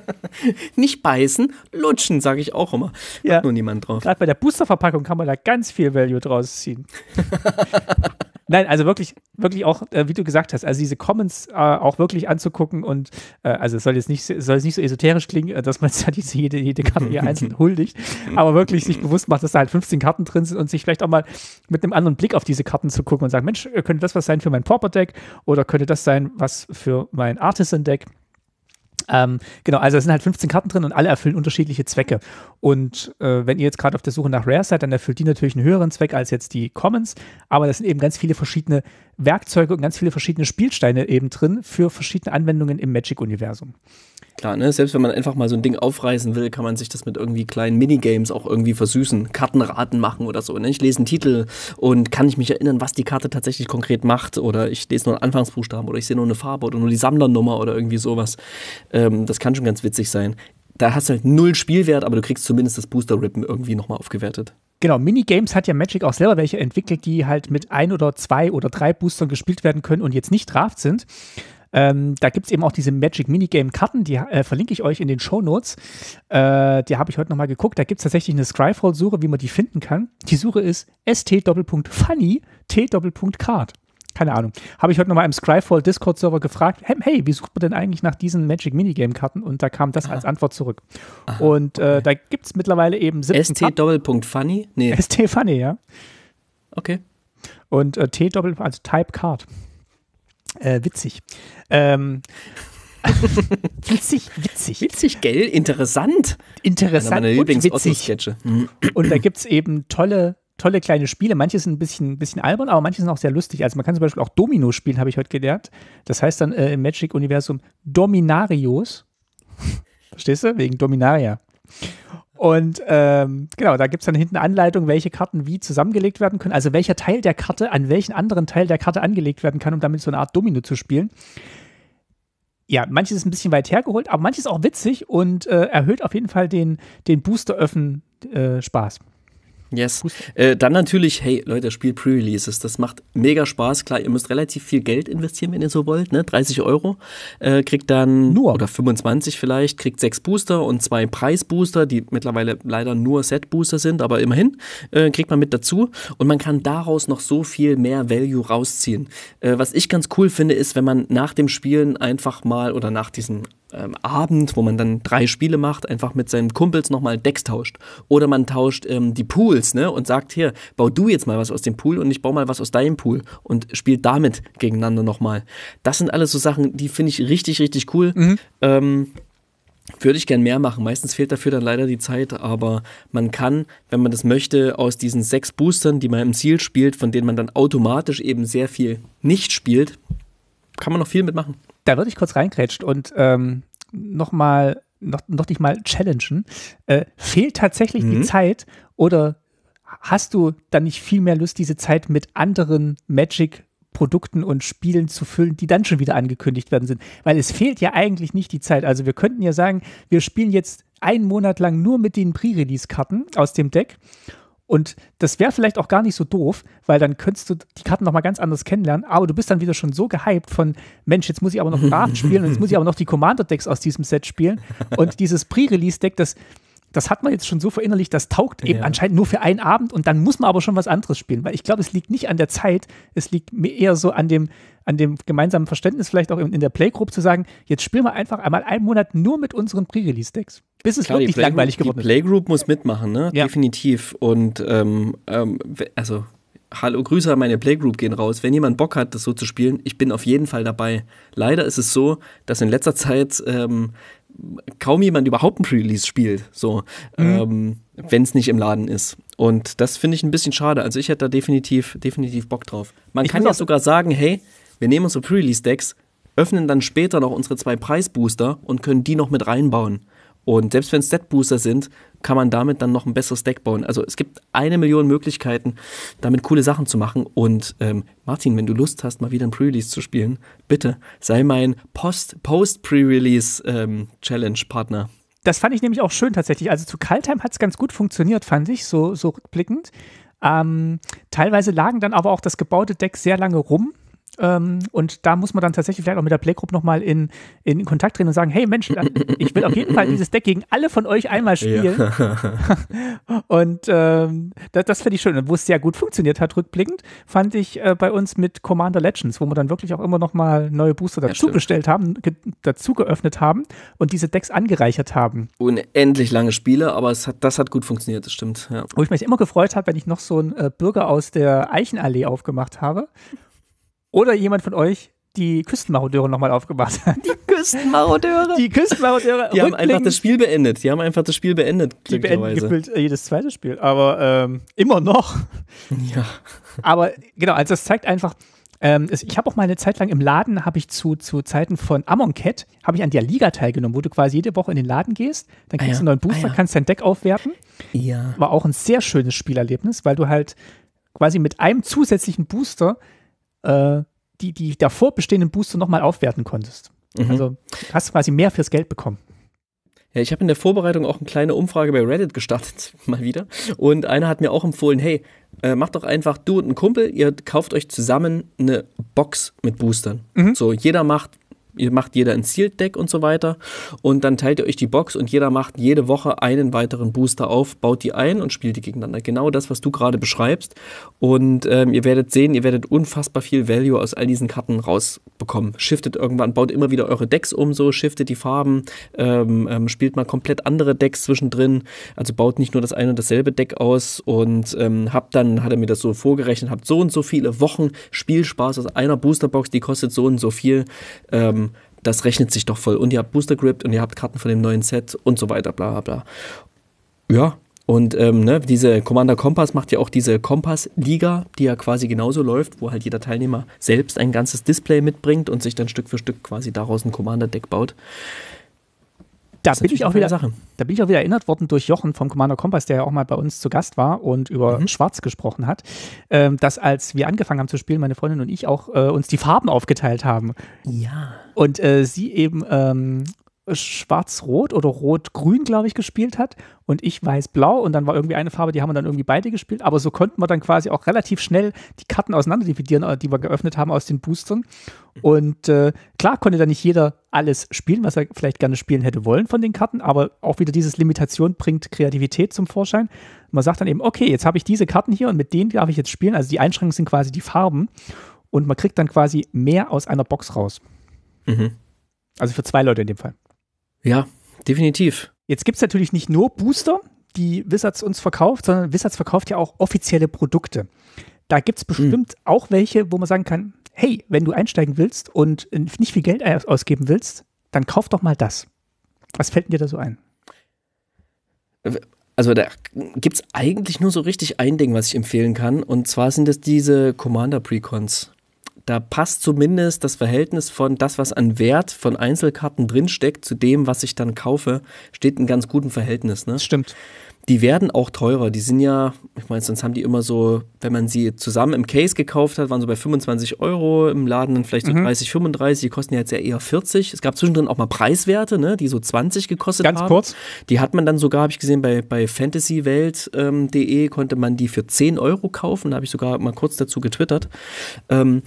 Nicht beißen, lutschen, sage ich auch immer. Ja. Hat nur niemand drauf. Gerade bei der Boosterverpackung kann man da ganz viel Value draus ziehen. Nein, also wirklich, wirklich auch, äh, wie du gesagt hast, also diese Comments äh, auch wirklich anzugucken und äh, also es soll jetzt nicht, soll jetzt nicht so esoterisch klingen, äh, dass man jetzt diese jede, jede Karte hier einzeln huldigt, aber wirklich sich bewusst macht, dass da halt 15 Karten drin sind und sich vielleicht auch mal mit einem anderen Blick auf diese Karten zu gucken und sagen, Mensch, äh, könnte das was sein für mein Pauper-Deck oder könnte das sein was für mein Artisan-Deck? Ähm, genau, also es sind halt 15 Karten drin und alle erfüllen unterschiedliche Zwecke. Und äh, wenn ihr jetzt gerade auf der Suche nach Rare seid, dann erfüllt die natürlich einen höheren Zweck als jetzt die Commons. Aber das sind eben ganz viele verschiedene Werkzeuge und ganz viele verschiedene Spielsteine eben drin für verschiedene Anwendungen im Magic-Universum. Klar, ne? Selbst wenn man einfach mal so ein Ding aufreißen will, kann man sich das mit irgendwie kleinen Minigames auch irgendwie versüßen. Kartenraten machen oder so. Ne? Ich lese einen Titel und kann ich mich erinnern, was die Karte tatsächlich konkret macht. Oder ich lese nur einen Anfangsbuchstaben oder ich sehe nur eine Farbe oder nur die Sammlernummer oder irgendwie sowas. Ähm, das kann schon ganz witzig sein. Da hast du halt null Spielwert, aber du kriegst zumindest das Booster-Rippen irgendwie nochmal aufgewertet. Genau, Minigames hat ja Magic auch selber welche entwickelt, die halt mit ein oder zwei oder drei Boostern gespielt werden können und jetzt nicht Draft sind. Ähm, da gibt es eben auch diese Magic Minigame-Karten, die äh, verlinke ich euch in den Show Notes. Äh, die habe ich heute nochmal geguckt. Da gibt es tatsächlich eine Scryfall-Suche, wie man die finden kann. Die Suche ist st.funny t.card. Keine Ahnung. Habe ich heute nochmal im Scryfall Discord-Server gefragt, hey, wie sucht man denn eigentlich nach diesen Magic Minigame-Karten? Und da kam das Aha. als Antwort zurück. Aha, und äh, da gibt es mittlerweile eben 17 st.funny? Nee. st.funny, ja. Okay. Und äh, t also Type Card. Äh, witzig. Ähm, witzig, witzig. Witzig, gell? Interessant. Interessant. Einer meiner Lieblings-Otto-Sketche. Mhm. Und da gibt es eben tolle tolle kleine Spiele. Manche sind ein bisschen, bisschen albern, aber manche sind auch sehr lustig. Also man kann zum Beispiel auch Domino spielen, habe ich heute gelernt. Das heißt dann äh, im Magic-Universum Dominarios. Verstehst du? Wegen Dominaria. Und ähm, genau, da gibt es dann hinten Anleitung, welche Karten wie zusammengelegt werden können, also welcher Teil der Karte an welchen anderen Teil der Karte angelegt werden kann, um damit so eine Art Domino zu spielen. Ja, manches ist ein bisschen weit hergeholt, aber manches auch witzig und äh, erhöht auf jeden Fall den, den Booster-Öffen-Spaß. Äh, Yes. Äh, dann natürlich, hey Leute, spielt Pre-Releases. Das macht mega Spaß. Klar, ihr müsst relativ viel Geld investieren, wenn ihr so wollt. Ne? 30 Euro äh, kriegt dann nur oder 25 vielleicht, kriegt sechs Booster und zwei Preisbooster, die mittlerweile leider nur Set-Booster sind, aber immerhin äh, kriegt man mit dazu. Und man kann daraus noch so viel mehr Value rausziehen. Äh, was ich ganz cool finde, ist, wenn man nach dem Spielen einfach mal oder nach diesen ähm, Abend, wo man dann drei Spiele macht, einfach mit seinen Kumpels nochmal Decks tauscht. Oder man tauscht ähm, die Pools ne, und sagt, hier, bau du jetzt mal was aus dem Pool und ich baue mal was aus deinem Pool und spielt damit gegeneinander nochmal. Das sind alles so Sachen, die finde ich richtig, richtig cool. Mhm. Ähm, würde ich gern mehr machen. Meistens fehlt dafür dann leider die Zeit, aber man kann, wenn man das möchte, aus diesen sechs Boostern, die man im Ziel spielt, von denen man dann automatisch eben sehr viel nicht spielt, kann man noch viel mitmachen. Da würde ich kurz reingrätscht und ähm, nochmal, noch, noch dich mal challengen. Äh, fehlt tatsächlich mhm. die Zeit oder hast du dann nicht viel mehr Lust, diese Zeit mit anderen Magic Produkten und Spielen zu füllen, die dann schon wieder angekündigt werden sind. Weil es fehlt ja eigentlich nicht die Zeit. Also wir könnten ja sagen, wir spielen jetzt einen Monat lang nur mit den Pre-Release-Karten aus dem Deck und das wäre vielleicht auch gar nicht so doof, weil dann könntest du die Karten nochmal ganz anders kennenlernen, aber du bist dann wieder schon so gehypt von, Mensch, jetzt muss ich aber noch Draft spielen und jetzt muss ich aber noch die Commander-Decks aus diesem Set spielen. Und dieses Pre-Release-Deck, das, das hat man jetzt schon so verinnerlicht, das taugt eben ja. anscheinend nur für einen Abend und dann muss man aber schon was anderes spielen, weil ich glaube, es liegt nicht an der Zeit, es liegt eher so an dem, an dem gemeinsamen Verständnis, vielleicht auch in der Playgroup zu sagen, jetzt spielen wir einfach einmal einen Monat nur mit unseren Pre-Release-Decks. Bis es Klar, wirklich langweilig geworden ist. Die Playgroup muss mitmachen, ne? Ja. Definitiv. Und ähm, ähm, also Hallo, Grüße an meine Playgroup gehen raus. Wenn jemand Bock hat, das so zu spielen, ich bin auf jeden Fall dabei. Leider ist es so, dass in letzter Zeit ähm, kaum jemand überhaupt ein Pre-Release spielt, so, mhm. ähm, wenn es nicht im Laden ist. Und das finde ich ein bisschen schade. Also ich hätte da definitiv, definitiv Bock drauf. Man ich kann ja sogar sagen, hey, wir nehmen unsere Pre-Release-Decks, öffnen dann später noch unsere zwei Preisbooster und können die noch mit reinbauen. Und selbst wenn es Set-Booster sind, kann man damit dann noch ein besseres Deck bauen. Also es gibt eine Million Möglichkeiten, damit coole Sachen zu machen. Und ähm, Martin, wenn du Lust hast, mal wieder ein Pre-Release zu spielen, bitte sei mein Post-Pre-Release-Challenge-Partner. -Post ähm, das fand ich nämlich auch schön tatsächlich. Also zu Kaltheim hat es ganz gut funktioniert, fand ich, so, so rückblickend. Ähm, teilweise lagen dann aber auch das gebaute Deck sehr lange rum ähm, und da muss man dann tatsächlich vielleicht auch mit der Playgroup nochmal in, in Kontakt treten und sagen, hey Mensch, ähm, ich will auf jeden Fall dieses Deck gegen alle von euch einmal spielen. Ja. und ähm, das, das finde ich schön. Und wo es sehr gut funktioniert hat, rückblickend, fand ich äh, bei uns mit Commander Legends, wo wir dann wirklich auch immer nochmal neue Booster dazu ja, bestellt haben, ge dazu geöffnet haben und diese Decks angereichert haben. Unendlich lange Spiele, aber es hat, das hat gut funktioniert, das stimmt. Ja. Wo ich mich immer gefreut habe, wenn ich noch so einen äh, Bürger aus der Eichenallee aufgemacht habe oder jemand von euch die Küstenmarodeure nochmal aufgemacht hat. Die Küstenmarodeure. Die Küstenmarodeure. Die haben einfach das Spiel beendet. Die haben einfach das Spiel beendet. Die beenden gefühlt äh, jedes zweite Spiel. Aber ähm, immer noch. Ja. Aber genau, also das zeigt einfach, ähm, ich habe auch mal eine Zeit lang im Laden, habe ich zu, zu Zeiten von Amon Cat, habe ich an der Liga teilgenommen, wo du quasi jede Woche in den Laden gehst, dann kriegst ah ja. du einen neuen Booster, ah ja. kannst dein Deck aufwerten. Ja. War auch ein sehr schönes Spielerlebnis, weil du halt quasi mit einem zusätzlichen Booster äh, die, die davor bestehenden Booster nochmal aufwerten konntest. Mhm. Also hast du quasi mehr fürs Geld bekommen. Ja, ich habe in der Vorbereitung auch eine kleine Umfrage bei Reddit gestartet, mal wieder. Und einer hat mir auch empfohlen, hey, äh, macht doch einfach du und ein Kumpel, ihr kauft euch zusammen eine Box mit Boostern. Mhm. So, jeder macht ihr macht jeder ein Sealed Deck und so weiter. Und dann teilt ihr euch die Box und jeder macht jede Woche einen weiteren Booster auf, baut die ein und spielt die gegeneinander. Genau das, was du gerade beschreibst. Und ähm, ihr werdet sehen, ihr werdet unfassbar viel Value aus all diesen Karten rausbekommen. Shiftet irgendwann, baut immer wieder eure Decks um, so shiftet die Farben, ähm, ähm, spielt mal komplett andere Decks zwischendrin. Also baut nicht nur das eine und dasselbe Deck aus und ähm, habt dann, hat er mir das so vorgerechnet, habt so und so viele Wochen Spielspaß aus einer Boosterbox, die kostet so und so viel. Ähm, das rechnet sich doch voll. Und ihr habt Booster Grip und ihr habt Karten von dem neuen Set und so weiter, bla bla bla. Ja, und ähm, ne, diese Commander Kompass macht ja auch diese Kompass-Liga, die ja quasi genauso läuft, wo halt jeder Teilnehmer selbst ein ganzes Display mitbringt und sich dann Stück für Stück quasi daraus ein Commander-Deck baut da bin ich auch wieder Sache. Da bin ich auch wieder erinnert worden durch Jochen vom Commander Kompass, der ja auch mal bei uns zu Gast war und über mhm. Schwarz gesprochen hat, ähm, dass als wir angefangen haben zu spielen, meine Freundin und ich auch äh, uns die Farben aufgeteilt haben. Ja. Und äh, sie eben ähm, äh, schwarz-rot oder rot-grün, glaube ich, gespielt hat und ich weiß-blau und dann war irgendwie eine Farbe, die haben wir dann irgendwie beide gespielt, aber so konnten wir dann quasi auch relativ schnell die Karten auseinander dividieren, äh, die wir geöffnet haben aus den Boostern mhm. und äh, klar konnte dann nicht jeder alles spielen, was er vielleicht gerne spielen hätte wollen von den Karten, aber auch wieder dieses Limitation bringt Kreativität zum Vorschein. Man sagt dann eben, okay, jetzt habe ich diese Karten hier und mit denen darf ich jetzt spielen, also die Einschränkungen sind quasi die Farben und man kriegt dann quasi mehr aus einer Box raus. Mhm. Also für zwei Leute in dem Fall. Ja, definitiv. Jetzt gibt es natürlich nicht nur Booster, die Wizards uns verkauft, sondern Wizards verkauft ja auch offizielle Produkte. Da gibt es hm. bestimmt mhm. auch welche, wo man sagen kann, hey, wenn du einsteigen willst und nicht viel Geld ausgeben willst, dann kauf doch mal das. Was fällt dir da so ein? Also da gibt es eigentlich nur so richtig ein Ding, was ich empfehlen kann. Und zwar sind es diese Commander Precons da passt zumindest das Verhältnis von das, was an Wert von Einzelkarten drinsteckt, zu dem, was ich dann kaufe, steht in ganz gutem Verhältnis. Ne? Stimmt. Die werden auch teurer. Die sind ja, ich meine, sonst haben die immer so, wenn man sie zusammen im Case gekauft hat, waren so bei 25 Euro, im Laden dann vielleicht so mhm. 30, 35, die kosten ja jetzt ja eher 40. Es gab zwischendrin auch mal Preiswerte, ne, die so 20 gekostet Ganz haben. Ganz kurz. Die hat man dann sogar, habe ich gesehen, bei, bei fantasywelt.de ähm, e konnte man die für 10 Euro kaufen. Da habe ich sogar mal kurz dazu getwittert. Ähm,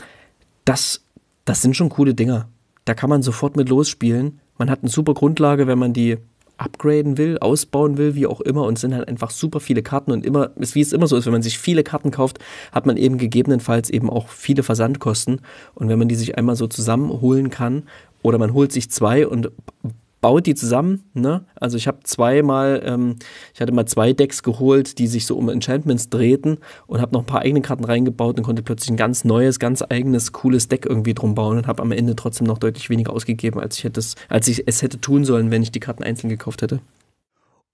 das, das sind schon coole Dinger. Da kann man sofort mit losspielen. Man hat eine super Grundlage, wenn man die upgraden will, ausbauen will, wie auch immer, und sind halt einfach super viele Karten und immer, ist wie es immer so ist, wenn man sich viele Karten kauft, hat man eben gegebenenfalls eben auch viele Versandkosten. Und wenn man die sich einmal so zusammenholen kann, oder man holt sich zwei und baut die zusammen. Ne? Also ich habe zweimal, ähm, ich hatte mal zwei Decks geholt, die sich so um Enchantments drehten und habe noch ein paar eigene Karten reingebaut und konnte plötzlich ein ganz neues, ganz eigenes, cooles Deck irgendwie drum bauen und habe am Ende trotzdem noch deutlich weniger ausgegeben, als ich, hätte es, als ich es hätte tun sollen, wenn ich die Karten einzeln gekauft hätte.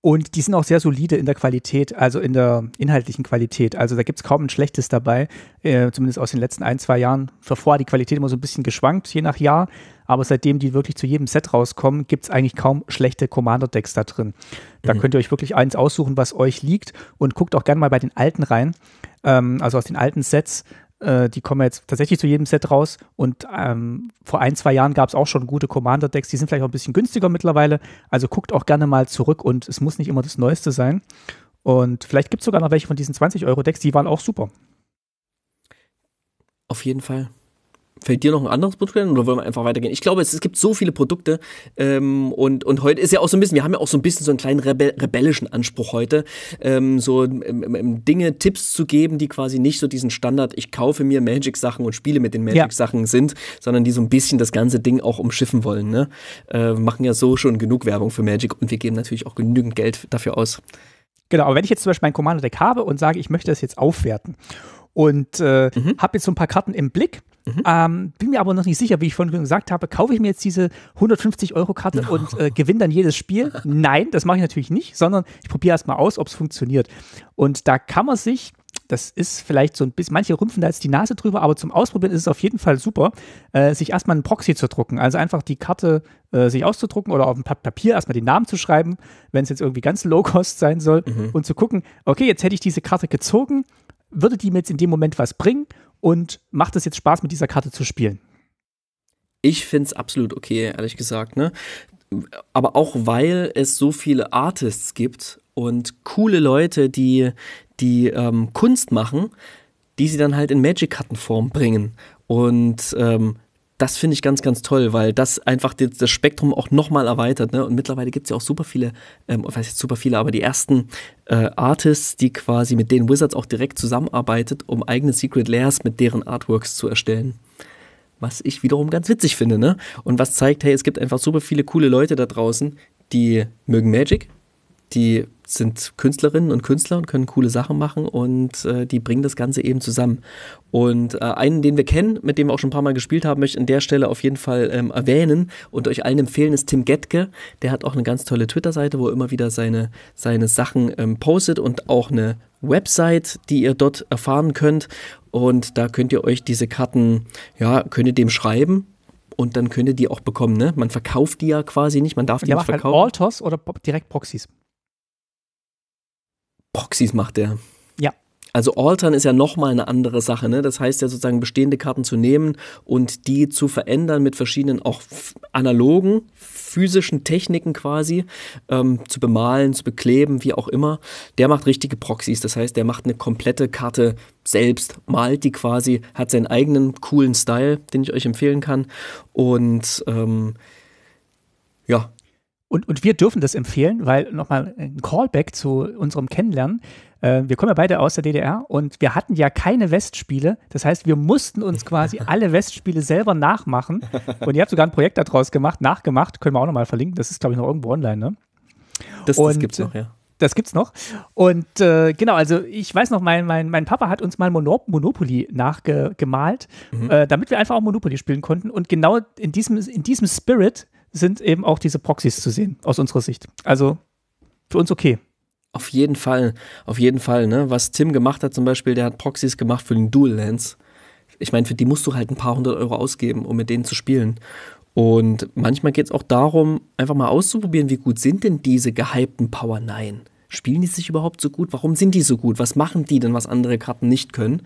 Und die sind auch sehr solide in der Qualität, also in der inhaltlichen Qualität. Also da gibt es kaum ein schlechtes dabei, äh, zumindest aus den letzten ein, zwei Jahren. Davor hat die Qualität immer so ein bisschen geschwankt, je nach Jahr aber seitdem die wirklich zu jedem Set rauskommen, gibt es eigentlich kaum schlechte Commander-Decks da drin. Da mhm. könnt ihr euch wirklich eins aussuchen, was euch liegt und guckt auch gerne mal bei den alten rein, ähm, also aus den alten Sets. Äh, die kommen jetzt tatsächlich zu jedem Set raus und ähm, vor ein, zwei Jahren gab es auch schon gute Commander-Decks, die sind vielleicht auch ein bisschen günstiger mittlerweile. Also guckt auch gerne mal zurück und es muss nicht immer das Neueste sein. Und vielleicht gibt es sogar noch welche von diesen 20-Euro-Decks, die waren auch super. Auf jeden Fall. Fällt dir noch ein anderes Produkt ein oder wollen wir einfach weitergehen? Ich glaube, es, es gibt so viele Produkte ähm, und, und heute ist ja auch so ein bisschen, wir haben ja auch so ein bisschen so einen kleinen Rebe rebellischen Anspruch heute, ähm, so ähm, Dinge, Tipps zu geben, die quasi nicht so diesen Standard, ich kaufe mir Magic-Sachen und spiele mit den Magic-Sachen ja. sind, sondern die so ein bisschen das ganze Ding auch umschiffen wollen. Ne? Äh, machen ja so schon genug Werbung für Magic und wir geben natürlich auch genügend Geld dafür aus. Genau, aber wenn ich jetzt zum Beispiel mein Commander-Deck habe und sage, ich möchte das jetzt aufwerten und äh, mhm. habe jetzt so ein paar Karten im Blick, Mhm. Ähm, bin mir aber noch nicht sicher, wie ich vorhin gesagt habe, kaufe ich mir jetzt diese 150-Euro-Karte oh. und äh, gewinne dann jedes Spiel? Nein, das mache ich natürlich nicht, sondern ich probiere erstmal aus, ob es funktioniert. Und da kann man sich das ist vielleicht so ein bisschen, manche rümpfen da jetzt die Nase drüber, aber zum Ausprobieren ist es auf jeden Fall super, äh, sich erstmal einen Proxy zu drucken. Also einfach die Karte äh, sich auszudrucken oder auf ein Blatt Papier erstmal den Namen zu schreiben, wenn es jetzt irgendwie ganz low-cost sein soll mhm. und zu gucken, okay, jetzt hätte ich diese Karte gezogen, würde die mir jetzt in dem Moment was bringen und macht es jetzt Spaß, mit dieser Karte zu spielen? Ich finde es absolut okay, ehrlich gesagt. Ne? Aber auch weil es so viele Artists gibt und coole Leute, die, die ähm, Kunst machen, die sie dann halt in Magic-Kartenform bringen. Und ähm, das finde ich ganz, ganz toll, weil das einfach das, das Spektrum auch nochmal erweitert. Ne? Und mittlerweile gibt es ja auch super viele, ähm, ich weiß jetzt super viele, aber die ersten äh, Artists, die quasi mit den Wizards auch direkt zusammenarbeitet, um eigene Secret Layers mit deren Artworks zu erstellen was ich wiederum ganz witzig finde, ne? Und was zeigt, hey, es gibt einfach super viele coole Leute da draußen, die mögen Magic, die sind Künstlerinnen und Künstler und können coole Sachen machen und äh, die bringen das Ganze eben zusammen. Und äh, einen, den wir kennen, mit dem wir auch schon ein paar Mal gespielt haben, möchte ich an der Stelle auf jeden Fall ähm, erwähnen und euch allen empfehlen, ist Tim Getke. Der hat auch eine ganz tolle Twitter-Seite, wo er immer wieder seine, seine Sachen ähm, postet und auch eine Website, die ihr dort erfahren könnt. Und da könnt ihr euch diese Karten, ja, könnt ihr dem schreiben, und dann könnt ihr die auch bekommen. Ne? Man verkauft die ja quasi nicht, man darf die ja, nicht halt verkaufen. Halt Altos oder direkt Proxys. Proxys macht der. Ja. Also Altern ist ja nochmal eine andere Sache. Ne? Das heißt ja sozusagen bestehende Karten zu nehmen und die zu verändern mit verschiedenen auch analogen, physischen Techniken quasi, ähm, zu bemalen, zu bekleben, wie auch immer. Der macht richtige Proxys. Das heißt, der macht eine komplette Karte selbst, malt die quasi, hat seinen eigenen coolen Style, den ich euch empfehlen kann. Und ähm, ja, und, und wir dürfen das empfehlen, weil nochmal ein Callback zu unserem Kennenlernen. Äh, wir kommen ja beide aus der DDR und wir hatten ja keine Westspiele. Das heißt, wir mussten uns quasi alle Westspiele selber nachmachen. Und ihr habt sogar ein Projekt daraus gemacht, nachgemacht. Können wir auch nochmal verlinken. Das ist, glaube ich, noch irgendwo online, ne? Das, und, das gibt's noch, äh, ja. Das gibt's noch. Und äh, genau, also ich weiß noch, mein, mein, mein Papa hat uns mal Monop Monopoly nachgemalt, mhm. äh, damit wir einfach auch Monopoly spielen konnten. Und genau in diesem, in diesem Spirit sind eben auch diese Proxys zu sehen, aus unserer Sicht. Also für uns okay. Auf jeden Fall, auf jeden Fall, ne? Was Tim gemacht hat zum Beispiel, der hat Proxys gemacht für den Dual Lands. Ich meine, für die musst du halt ein paar hundert Euro ausgeben, um mit denen zu spielen. Und manchmal geht es auch darum, einfach mal auszuprobieren, wie gut sind denn diese gehypten Power 9? spielen die sich überhaupt so gut? Warum sind die so gut? Was machen die denn, was andere Karten nicht können?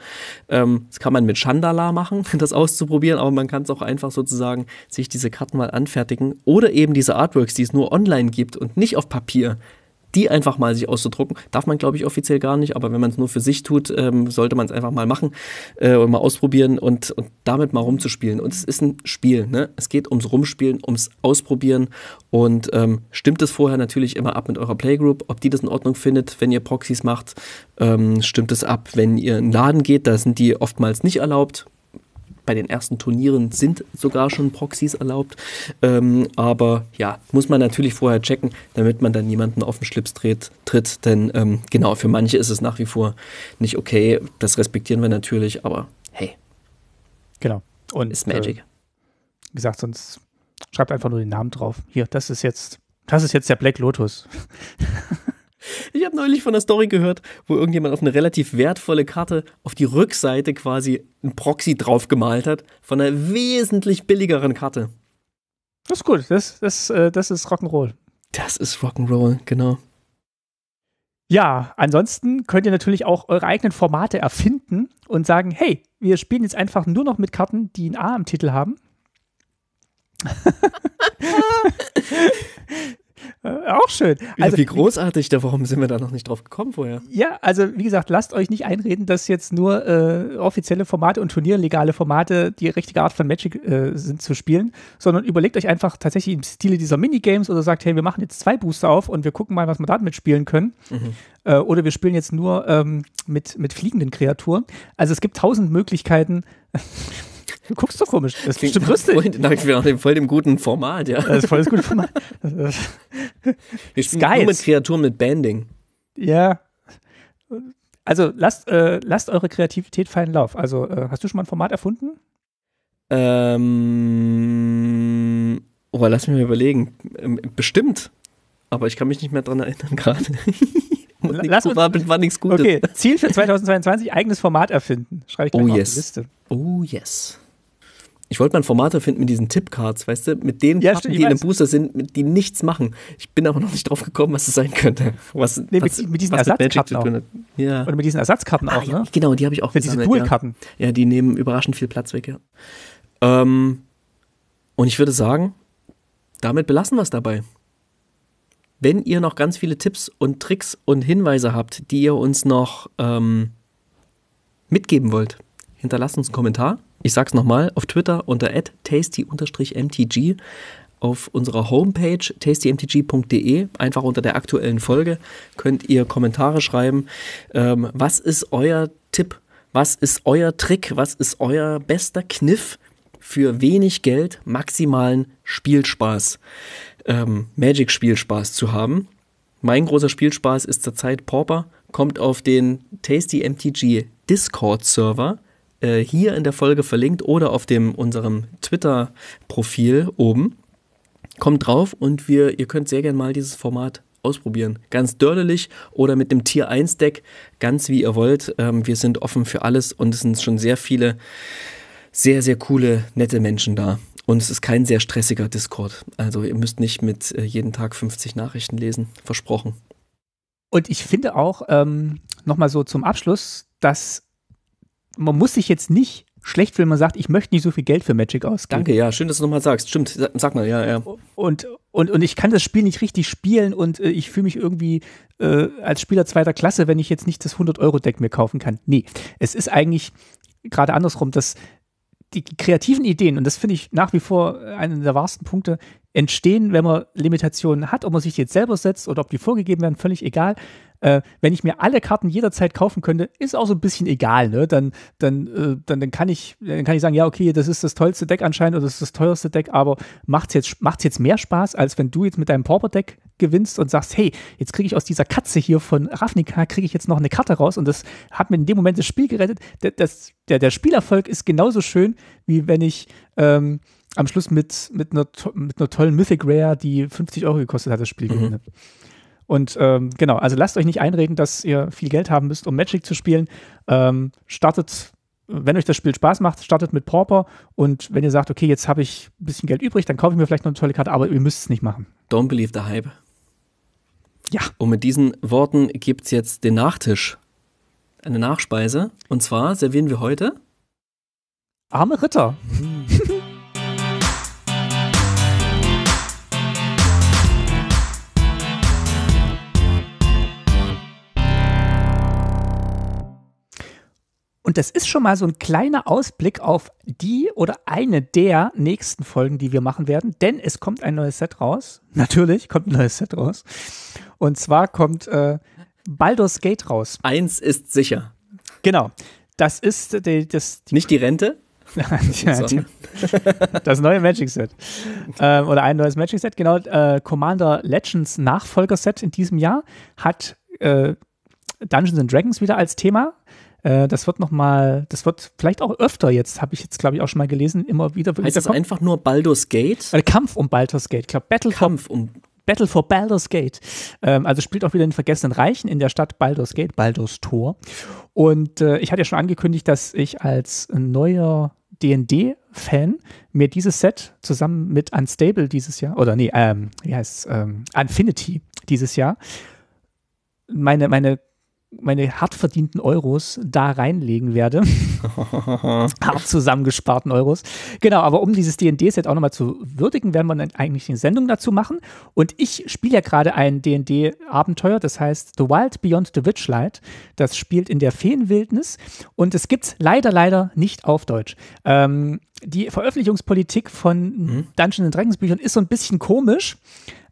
Ähm, das kann man mit Chandala machen, das auszuprobieren, aber man kann es auch einfach sozusagen sich diese Karten mal anfertigen oder eben diese Artworks, die es nur online gibt und nicht auf Papier die einfach mal sich auszudrucken, darf man, glaube ich, offiziell gar nicht, aber wenn man es nur für sich tut, ähm, sollte man es einfach mal machen äh, und mal ausprobieren und, und damit mal rumzuspielen. Und es ist ein Spiel, ne? Es geht ums Rumspielen, ums Ausprobieren und ähm, stimmt es vorher natürlich immer ab mit eurer Playgroup, ob die das in Ordnung findet, wenn ihr Proxys macht, ähm, stimmt es ab, wenn ihr in den Laden geht, da sind die oftmals nicht erlaubt, bei den ersten Turnieren sind sogar schon Proxys erlaubt. Ähm, aber ja, muss man natürlich vorher checken, damit man dann niemanden auf den Schlips dreht, tritt. Denn ähm, genau, für manche ist es nach wie vor nicht okay. Das respektieren wir natürlich, aber hey. Genau. Und ist Magic. Äh, wie gesagt, sonst schreibt einfach nur den Namen drauf. Hier, das ist jetzt, das ist jetzt der Black Lotus. Ich habe neulich von einer Story gehört, wo irgendjemand auf eine relativ wertvolle Karte auf die Rückseite quasi ein Proxy draufgemalt hat von einer wesentlich billigeren Karte. Das ist gut, das, das, äh, das ist Rock'n'Roll. Das ist Rock'n'Roll, genau. Ja, ansonsten könnt ihr natürlich auch eure eigenen Formate erfinden und sagen, hey, wir spielen jetzt einfach nur noch mit Karten, die ein A im Titel haben. Äh, auch schön. Also, wie großartig, da warum sind wir da noch nicht drauf gekommen vorher? Ja, also wie gesagt, lasst euch nicht einreden, dass jetzt nur äh, offizielle Formate und turnierlegale Formate die richtige Art von Magic äh, sind zu spielen, sondern überlegt euch einfach tatsächlich im Stile dieser Minigames oder sagt, hey, wir machen jetzt zwei Booster auf und wir gucken mal, was wir damit spielen können. Mhm. Äh, oder wir spielen jetzt nur ähm, mit, mit fliegenden Kreaturen. Also es gibt tausend Möglichkeiten. Du guckst so komisch. Das klingt bestimmt lustig. Freund, nach dem, voll dem guten Format, ja. Das ist voll das gute Format. Wir spielen mit Kreaturen mit Banding. Ja. Also lasst, äh, lasst eure Kreativität feinen Lauf. Also äh, hast du schon mal ein Format erfunden? Ähm, oh, lass mich mal überlegen. Ähm, bestimmt. Aber ich kann mich nicht mehr dran erinnern gerade. Lass uns, war, war nichts Gutes. Okay, Ziel für 2022, eigenes Format erfinden. Schreibe ich gleich oh, yes. auf die Liste. Oh yes. Ich wollte mal ein Format erfinden mit diesen Tippcards, weißt du, mit den ja, Karten, die in einem Booster sind, die nichts machen. Ich bin aber noch nicht drauf gekommen, was es sein könnte. Was, nee, was, mit, mit, diesen Ersatzkarten mit Ja. Oder mit diesen Ersatzkarten ah, auch, ja, ne? Genau, die habe ich auch ja, gesammelt. Diese Dualkarten. Ja. ja, die nehmen überraschend viel Platz weg, ja. Ähm, und ich würde sagen, damit belassen wir es dabei. Wenn ihr noch ganz viele Tipps und Tricks und Hinweise habt, die ihr uns noch ähm, mitgeben wollt, hinterlasst uns einen Kommentar. Ich sag's nochmal, auf Twitter unter tasty-mtg, auf unserer Homepage tastymtg.de, einfach unter der aktuellen Folge, könnt ihr Kommentare schreiben. Ähm, was ist euer Tipp? Was ist euer Trick? Was ist euer bester Kniff für wenig Geld maximalen Spielspaß, ähm, Magic-Spielspaß zu haben? Mein großer Spielspaß ist zurzeit Pauper, kommt auf den Tasty MTG Discord-Server äh, hier in der Folge verlinkt oder auf dem unserem Twitter-Profil oben. Kommt drauf und wir, ihr könnt sehr gerne mal dieses Format ausprobieren. Ganz dörlelig oder mit dem Tier 1 Deck, ganz wie ihr wollt. Ähm, wir sind offen für alles und es sind schon sehr viele, sehr, sehr coole, nette Menschen da. Und es ist kein sehr stressiger Discord. Also ihr müsst nicht mit äh, jeden Tag 50 Nachrichten lesen, versprochen. Und ich finde auch, ähm, nochmal so zum Abschluss, dass man muss sich jetzt nicht schlecht, fühlen, wenn man sagt, ich möchte nicht so viel Geld für Magic ausgeben. Danke, ja, schön, dass du nochmal sagst. Stimmt, sag, sag mal, ja, ja. Und, und, und ich kann das Spiel nicht richtig spielen und äh, ich fühle mich irgendwie äh, als Spieler zweiter Klasse, wenn ich jetzt nicht das 100-Euro-Deck mir kaufen kann. Nee, es ist eigentlich gerade andersrum, dass die kreativen Ideen, und das finde ich nach wie vor äh, einen der wahrsten Punkte, entstehen, wenn man Limitationen hat, ob man sich die jetzt selber setzt oder ob die vorgegeben werden, völlig egal. Äh, wenn ich mir alle Karten jederzeit kaufen könnte, ist auch so ein bisschen egal, ne? Dann, dann, äh, dann, dann kann ich, dann kann ich sagen, ja, okay, das ist das tollste Deck anscheinend oder das ist das teuerste Deck, aber macht's jetzt, macht's jetzt mehr Spaß, als wenn du jetzt mit deinem Pauper-Deck gewinnst und sagst, hey, jetzt kriege ich aus dieser Katze hier von Ravnica, kriege ich jetzt noch eine Karte raus und das hat mir in dem Moment das Spiel gerettet. Das, das, der, der Spielerfolg ist genauso schön, wie wenn ich ähm, am Schluss mit, mit, einer, mit einer tollen Mythic Rare, die 50 Euro gekostet hat, das Spiel mhm. gewinne. Und ähm, genau, also lasst euch nicht einreden, dass ihr viel Geld haben müsst, um Magic zu spielen. Ähm, startet wenn euch das Spiel Spaß macht, startet mit Pauper und wenn ihr sagt, okay, jetzt habe ich ein bisschen Geld übrig, dann kaufe ich mir vielleicht noch eine tolle Karte, aber ihr müsst es nicht machen. Don't believe the hype. Ja. Und mit diesen Worten gibt es jetzt den Nachtisch. Eine Nachspeise. Und zwar servieren wir heute. Arme Ritter. Und das ist schon mal so ein kleiner Ausblick auf die oder eine der nächsten Folgen, die wir machen werden, denn es kommt ein neues Set raus. Natürlich kommt ein neues Set raus. Und zwar kommt äh, Baldur's Gate raus. Eins ist sicher. Genau. Das ist die, das. Die Nicht die Rente? ja, die, das neue Magic Set. Ähm, oder ein neues Magic Set, genau. Äh, Commander Legends Nachfolgerset in diesem Jahr hat äh, Dungeons and Dragons wieder als Thema. Äh, das wird noch mal, das wird vielleicht auch öfter jetzt, habe ich jetzt glaube ich auch schon mal gelesen, immer wieder. Heißt es einfach nur Baldur's Gate? Äh, Kampf um Baldur's Gate, ich glaube Battle Kampf um Battle for Baldur's Gate. Ähm, also spielt auch wieder in vergessenen Reichen in der Stadt Baldur's Gate, Baldur's Tor. Und äh, ich hatte ja schon angekündigt, dass ich als neuer D&D-Fan mir dieses Set zusammen mit Unstable dieses Jahr, oder nee, ähm, wie heißt es, ähm, Infinity dieses Jahr, meine, meine meine hart verdienten Euros da reinlegen werde. hart zusammengesparten Euros. Genau, aber um dieses dd set auch nochmal zu würdigen, werden wir dann eigentlich eine Sendung dazu machen. Und ich spiele ja gerade ein dd abenteuer das heißt The Wild Beyond the Witchlight. Das spielt in der Feenwildnis und es gibt es leider, leider nicht auf Deutsch. Ähm, die Veröffentlichungspolitik von hm? Dungeons Dragons Büchern ist so ein bisschen komisch.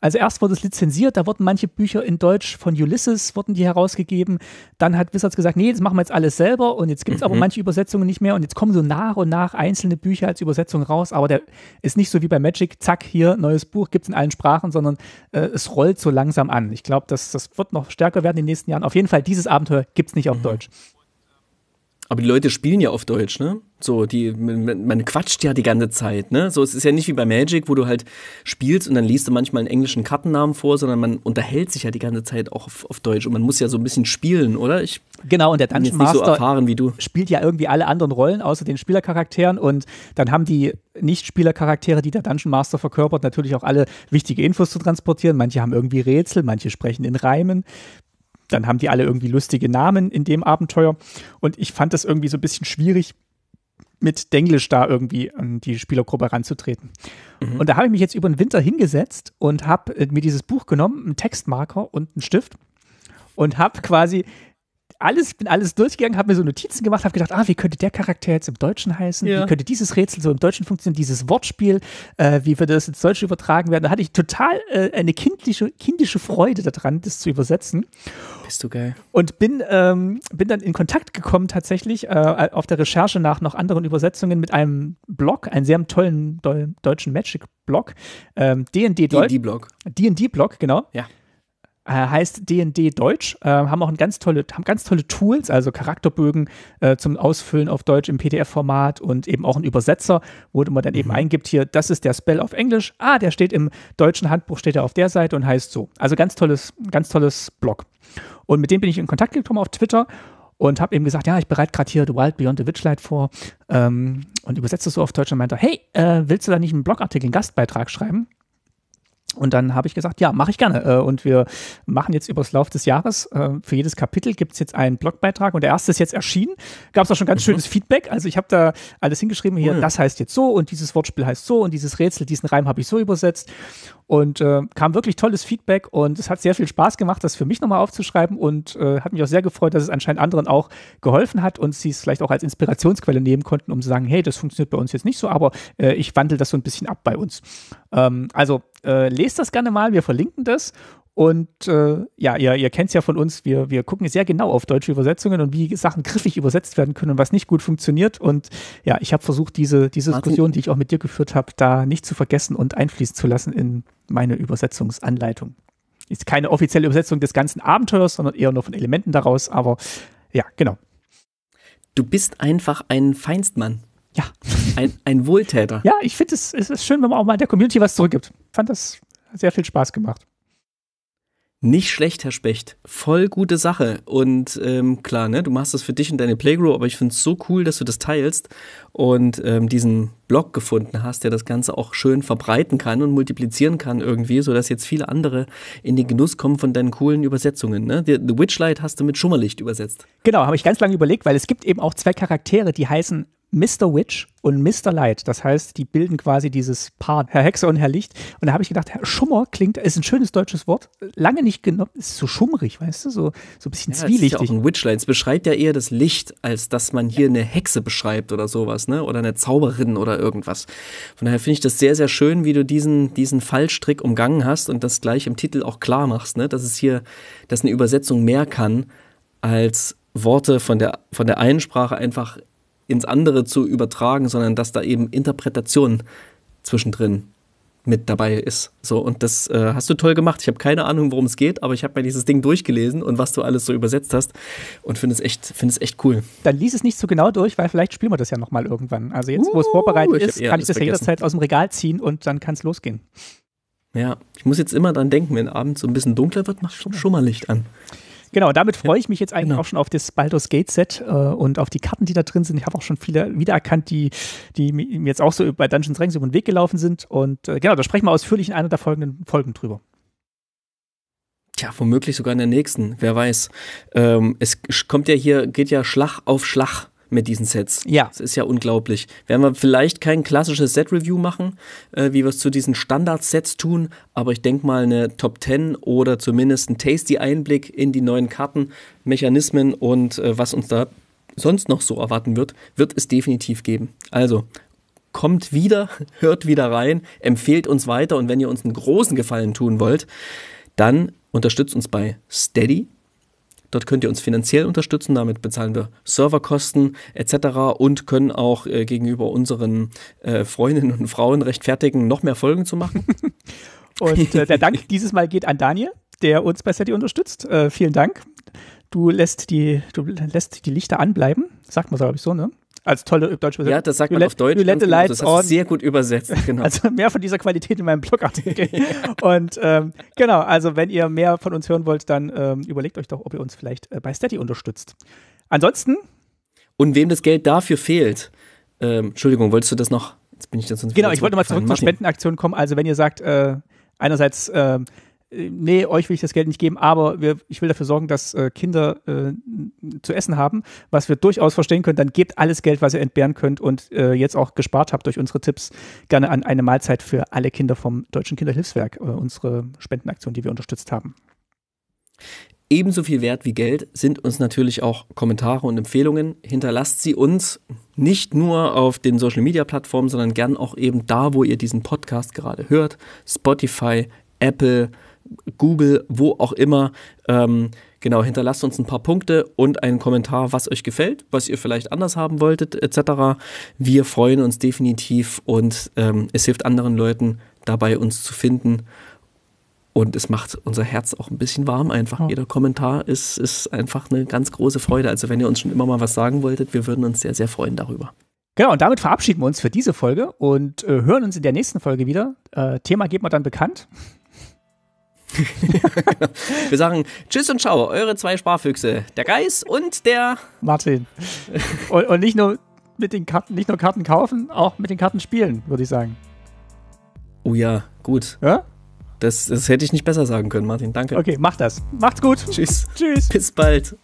Also erst wurde es lizenziert, da wurden manche Bücher in Deutsch von Ulysses wurden die herausgegeben. Dann hat Wizards gesagt, nee, das machen wir jetzt alles selber und jetzt gibt es mhm. aber manche Übersetzungen nicht mehr und jetzt kommen so nach und nach einzelne Bücher als Übersetzung raus, aber der ist nicht so wie bei Magic, zack, hier, neues Buch, gibt es in allen Sprachen, sondern äh, es rollt so langsam an. Ich glaube, das, das wird noch stärker werden in den nächsten Jahren. Auf jeden Fall, dieses Abenteuer gibt es nicht auf mhm. Deutsch. Aber die Leute spielen ja auf Deutsch, ne? So, die, man quatscht ja die ganze Zeit, ne? So, es ist ja nicht wie bei Magic, wo du halt spielst und dann liest du manchmal einen englischen Kartennamen vor, sondern man unterhält sich ja die ganze Zeit auch auf, auf Deutsch und man muss ja so ein bisschen spielen, oder? Ich genau, und der Dungeon Master so erfahren, spielt ja irgendwie alle anderen Rollen außer den Spielercharakteren und dann haben die Nicht-Spielercharaktere, die der Dungeon Master verkörpert, natürlich auch alle wichtige Infos zu transportieren. Manche haben irgendwie Rätsel, manche sprechen in Reimen, dann haben die alle irgendwie lustige Namen in dem Abenteuer. Und ich fand das irgendwie so ein bisschen schwierig, mit Denglisch da irgendwie an die Spielergruppe ranzutreten. Mhm. Und da habe ich mich jetzt über den Winter hingesetzt und habe äh, mir dieses Buch genommen, einen Textmarker und einen Stift und habe quasi alles, ich bin alles durchgegangen, habe mir so Notizen gemacht, habe gedacht, ah, wie könnte der Charakter jetzt im Deutschen heißen? Ja. Wie könnte dieses Rätsel so im Deutschen funktionieren? Dieses Wortspiel, äh, wie würde das ins Deutsche übertragen werden? Da hatte ich total äh, eine kindliche, kindische Freude daran, das zu übersetzen. Bist du geil. Und bin, ähm, bin dann in Kontakt gekommen tatsächlich äh, auf der Recherche nach noch anderen Übersetzungen mit einem Blog, einem sehr tollen deutschen Magic-Blog, D&D ähm, Blog. D&D Blog, genau. Ja. Äh, heißt D&D Deutsch, äh, haben auch ein ganz tolle, haben ganz tolle Tools, also Charakterbögen äh, zum Ausfüllen auf Deutsch im PDF-Format und eben auch einen Übersetzer, wo man dann eben mhm. eingibt hier, das ist der Spell auf Englisch, ah, der steht im deutschen Handbuch, steht er auf der Seite und heißt so. Also ganz tolles, ganz tolles Blog. Und mit dem bin ich in Kontakt gekommen auf Twitter und habe eben gesagt, ja, ich bereite gerade hier The Wild Beyond the Witchlight vor ähm, und übersetze es so auf Deutsch und meinte, hey, äh, willst du da nicht einen Blogartikel, einen Gastbeitrag schreiben? Und dann habe ich gesagt, ja, mache ich gerne. Äh, und wir machen jetzt übers Lauf des Jahres. Äh, für jedes Kapitel gibt es jetzt einen Blogbeitrag. Und der erste ist jetzt erschienen. Gab es auch schon ganz mhm. schönes Feedback. Also ich habe da alles hingeschrieben. Hier, cool. das heißt jetzt so und dieses Wortspiel heißt so und dieses Rätsel, diesen Reim habe ich so übersetzt. Und äh, kam wirklich tolles Feedback. Und es hat sehr viel Spaß gemacht, das für mich nochmal aufzuschreiben. Und äh, hat mich auch sehr gefreut, dass es anscheinend anderen auch geholfen hat und sie es vielleicht auch als Inspirationsquelle nehmen konnten, um zu sagen, hey, das funktioniert bei uns jetzt nicht so, aber äh, ich wandle das so ein bisschen ab bei uns. Ähm, also äh, lest das gerne mal, wir verlinken das. Und äh, ja, ihr, ihr kennt es ja von uns, wir, wir gucken sehr genau auf deutsche Übersetzungen und wie Sachen griffig übersetzt werden können und was nicht gut funktioniert. Und ja, ich habe versucht, diese, diese Diskussion, die ich auch mit dir geführt habe, da nicht zu vergessen und einfließen zu lassen in meine Übersetzungsanleitung. Ist keine offizielle Übersetzung des ganzen Abenteuers, sondern eher nur von Elementen daraus, aber ja, genau. Du bist einfach ein Feinstmann. Ja. Ein, ein Wohltäter. Ja, ich finde es, es ist schön, wenn man auch mal der Community was zurückgibt fand das sehr viel Spaß gemacht. Nicht schlecht, Herr Specht. Voll gute Sache. Und ähm, klar, ne, du machst das für dich und deine Playgroup, aber ich finde es so cool, dass du das teilst und ähm, diesen Blog gefunden hast, der das Ganze auch schön verbreiten kann und multiplizieren kann irgendwie, sodass jetzt viele andere in den Genuss kommen von deinen coolen Übersetzungen. Ne? The Witchlight hast du mit Schummerlicht übersetzt. Genau, habe ich ganz lange überlegt, weil es gibt eben auch zwei Charaktere, die heißen Mr. Witch und Mr. Light. Das heißt, die bilden quasi dieses Paar, Herr Hexe und Herr Licht. Und da habe ich gedacht, Herr Schummer klingt, ist ein schönes deutsches Wort, lange nicht genommen, ist so schummrig, weißt du, so, so ein bisschen ja, zwielichtig. Das ist ja auch ein Witchlight. Es beschreibt ja eher das Licht, als dass man hier ja. eine Hexe beschreibt oder sowas, ne? Oder eine Zauberin oder irgendwas. Von daher finde ich das sehr, sehr schön, wie du diesen, diesen Fallstrick umgangen hast und das gleich im Titel auch klar machst, ne? Dass es hier, dass eine Übersetzung mehr kann als Worte von der, von der einen Sprache einfach ins andere zu übertragen, sondern dass da eben Interpretation zwischendrin mit dabei ist. So, und das äh, hast du toll gemacht. Ich habe keine Ahnung, worum es geht, aber ich habe mir dieses Ding durchgelesen und was du alles so übersetzt hast und finde es echt, finde es echt cool. Dann lies es nicht so genau durch, weil vielleicht spielen wir das ja nochmal irgendwann. Also jetzt, wo es uh, vorbereitet ich ist, kann ich das ja jederzeit aus dem Regal ziehen und dann kann es losgehen. Ja, ich muss jetzt immer dran denken, wenn abends so ein bisschen dunkler wird, mach schon, schon mal Licht an. Genau, damit freue ich mich jetzt eigentlich genau. auch schon auf das Baldur's Gate Set äh, und auf die Karten, die da drin sind. Ich habe auch schon viele wiedererkannt, die, die mir jetzt auch so bei Dungeons Ranks über den Weg gelaufen sind. Und äh, genau, da sprechen wir ausführlich in einer der folgenden Folgen drüber. Tja, womöglich sogar in der nächsten, wer weiß. Ähm, es kommt ja hier, geht ja Schlag auf Schlag mit diesen Sets. Ja. Es ist ja unglaublich. Werden wir vielleicht kein klassisches Set-Review machen, äh, wie wir es zu diesen Standard-Sets tun, aber ich denke mal eine Top 10 oder zumindest ein tasty Einblick in die neuen Karten, Mechanismen und äh, was uns da sonst noch so erwarten wird, wird es definitiv geben. Also, kommt wieder, hört wieder rein, empfehlt uns weiter und wenn ihr uns einen großen Gefallen tun wollt, dann unterstützt uns bei Steady Dort könnt ihr uns finanziell unterstützen, damit bezahlen wir Serverkosten etc. und können auch äh, gegenüber unseren äh, Freundinnen und Frauen rechtfertigen, noch mehr Folgen zu machen. und äh, der Dank dieses Mal geht an Daniel, der uns bei SETI unterstützt. Äh, vielen Dank. Du lässt die, du lässt die Lichter anbleiben, sagt man, glaube ich, so, ne? als tolle deutsche Übersetzung. Ja, das sagt man let, auf Deutsch. Let the lights das hast sehr gut übersetzt. Genau. Also mehr von dieser Qualität in meinem Blogartikel. und ähm, genau, also wenn ihr mehr von uns hören wollt, dann ähm, überlegt euch doch, ob ihr uns vielleicht äh, bei Steady unterstützt. Ansonsten. Und wem das Geld dafür fehlt. Ähm, Entschuldigung, wolltest du das noch? Jetzt bin ich das sonst Genau, ich wollte mal zurück zur Spendenaktion kommen. Also wenn ihr sagt, äh, einerseits äh, äh, nee, euch will ich das Geld nicht geben, aber wir, ich will dafür sorgen, dass äh, Kinder äh, zu essen haben, was wir durchaus verstehen können, dann gebt alles Geld, was ihr entbehren könnt und äh, jetzt auch gespart habt durch unsere Tipps, gerne an eine Mahlzeit für alle Kinder vom Deutschen Kinderhilfswerk, äh, unsere Spendenaktion, die wir unterstützt haben. Ebenso viel wert wie Geld sind uns natürlich auch Kommentare und Empfehlungen. Hinterlasst sie uns nicht nur auf den Social Media Plattformen, sondern gern auch eben da, wo ihr diesen Podcast gerade hört. Spotify, Apple, Google, wo auch immer. Ähm, genau, hinterlasst uns ein paar Punkte und einen Kommentar, was euch gefällt, was ihr vielleicht anders haben wolltet, etc. Wir freuen uns definitiv und ähm, es hilft anderen Leuten dabei, uns zu finden. Und es macht unser Herz auch ein bisschen warm einfach. Ja. Jeder Kommentar ist, ist einfach eine ganz große Freude. Also wenn ihr uns schon immer mal was sagen wolltet, wir würden uns sehr, sehr freuen darüber. Genau, und damit verabschieden wir uns für diese Folge und äh, hören uns in der nächsten Folge wieder. Äh, Thema geht mal dann bekannt. wir sagen Tschüss und Ciao, eure zwei Sparfüchse, der Geiß und der Martin. Und, und, nicht nur mit den Karten, nicht nur Karten kaufen, auch mit den Karten spielen, würde ich sagen. Oh ja, gut. Ja? Das, das hätte ich nicht besser sagen können, Martin. Danke. Okay, mach das. Macht's gut. Tschüss. Tschüss. Bis bald.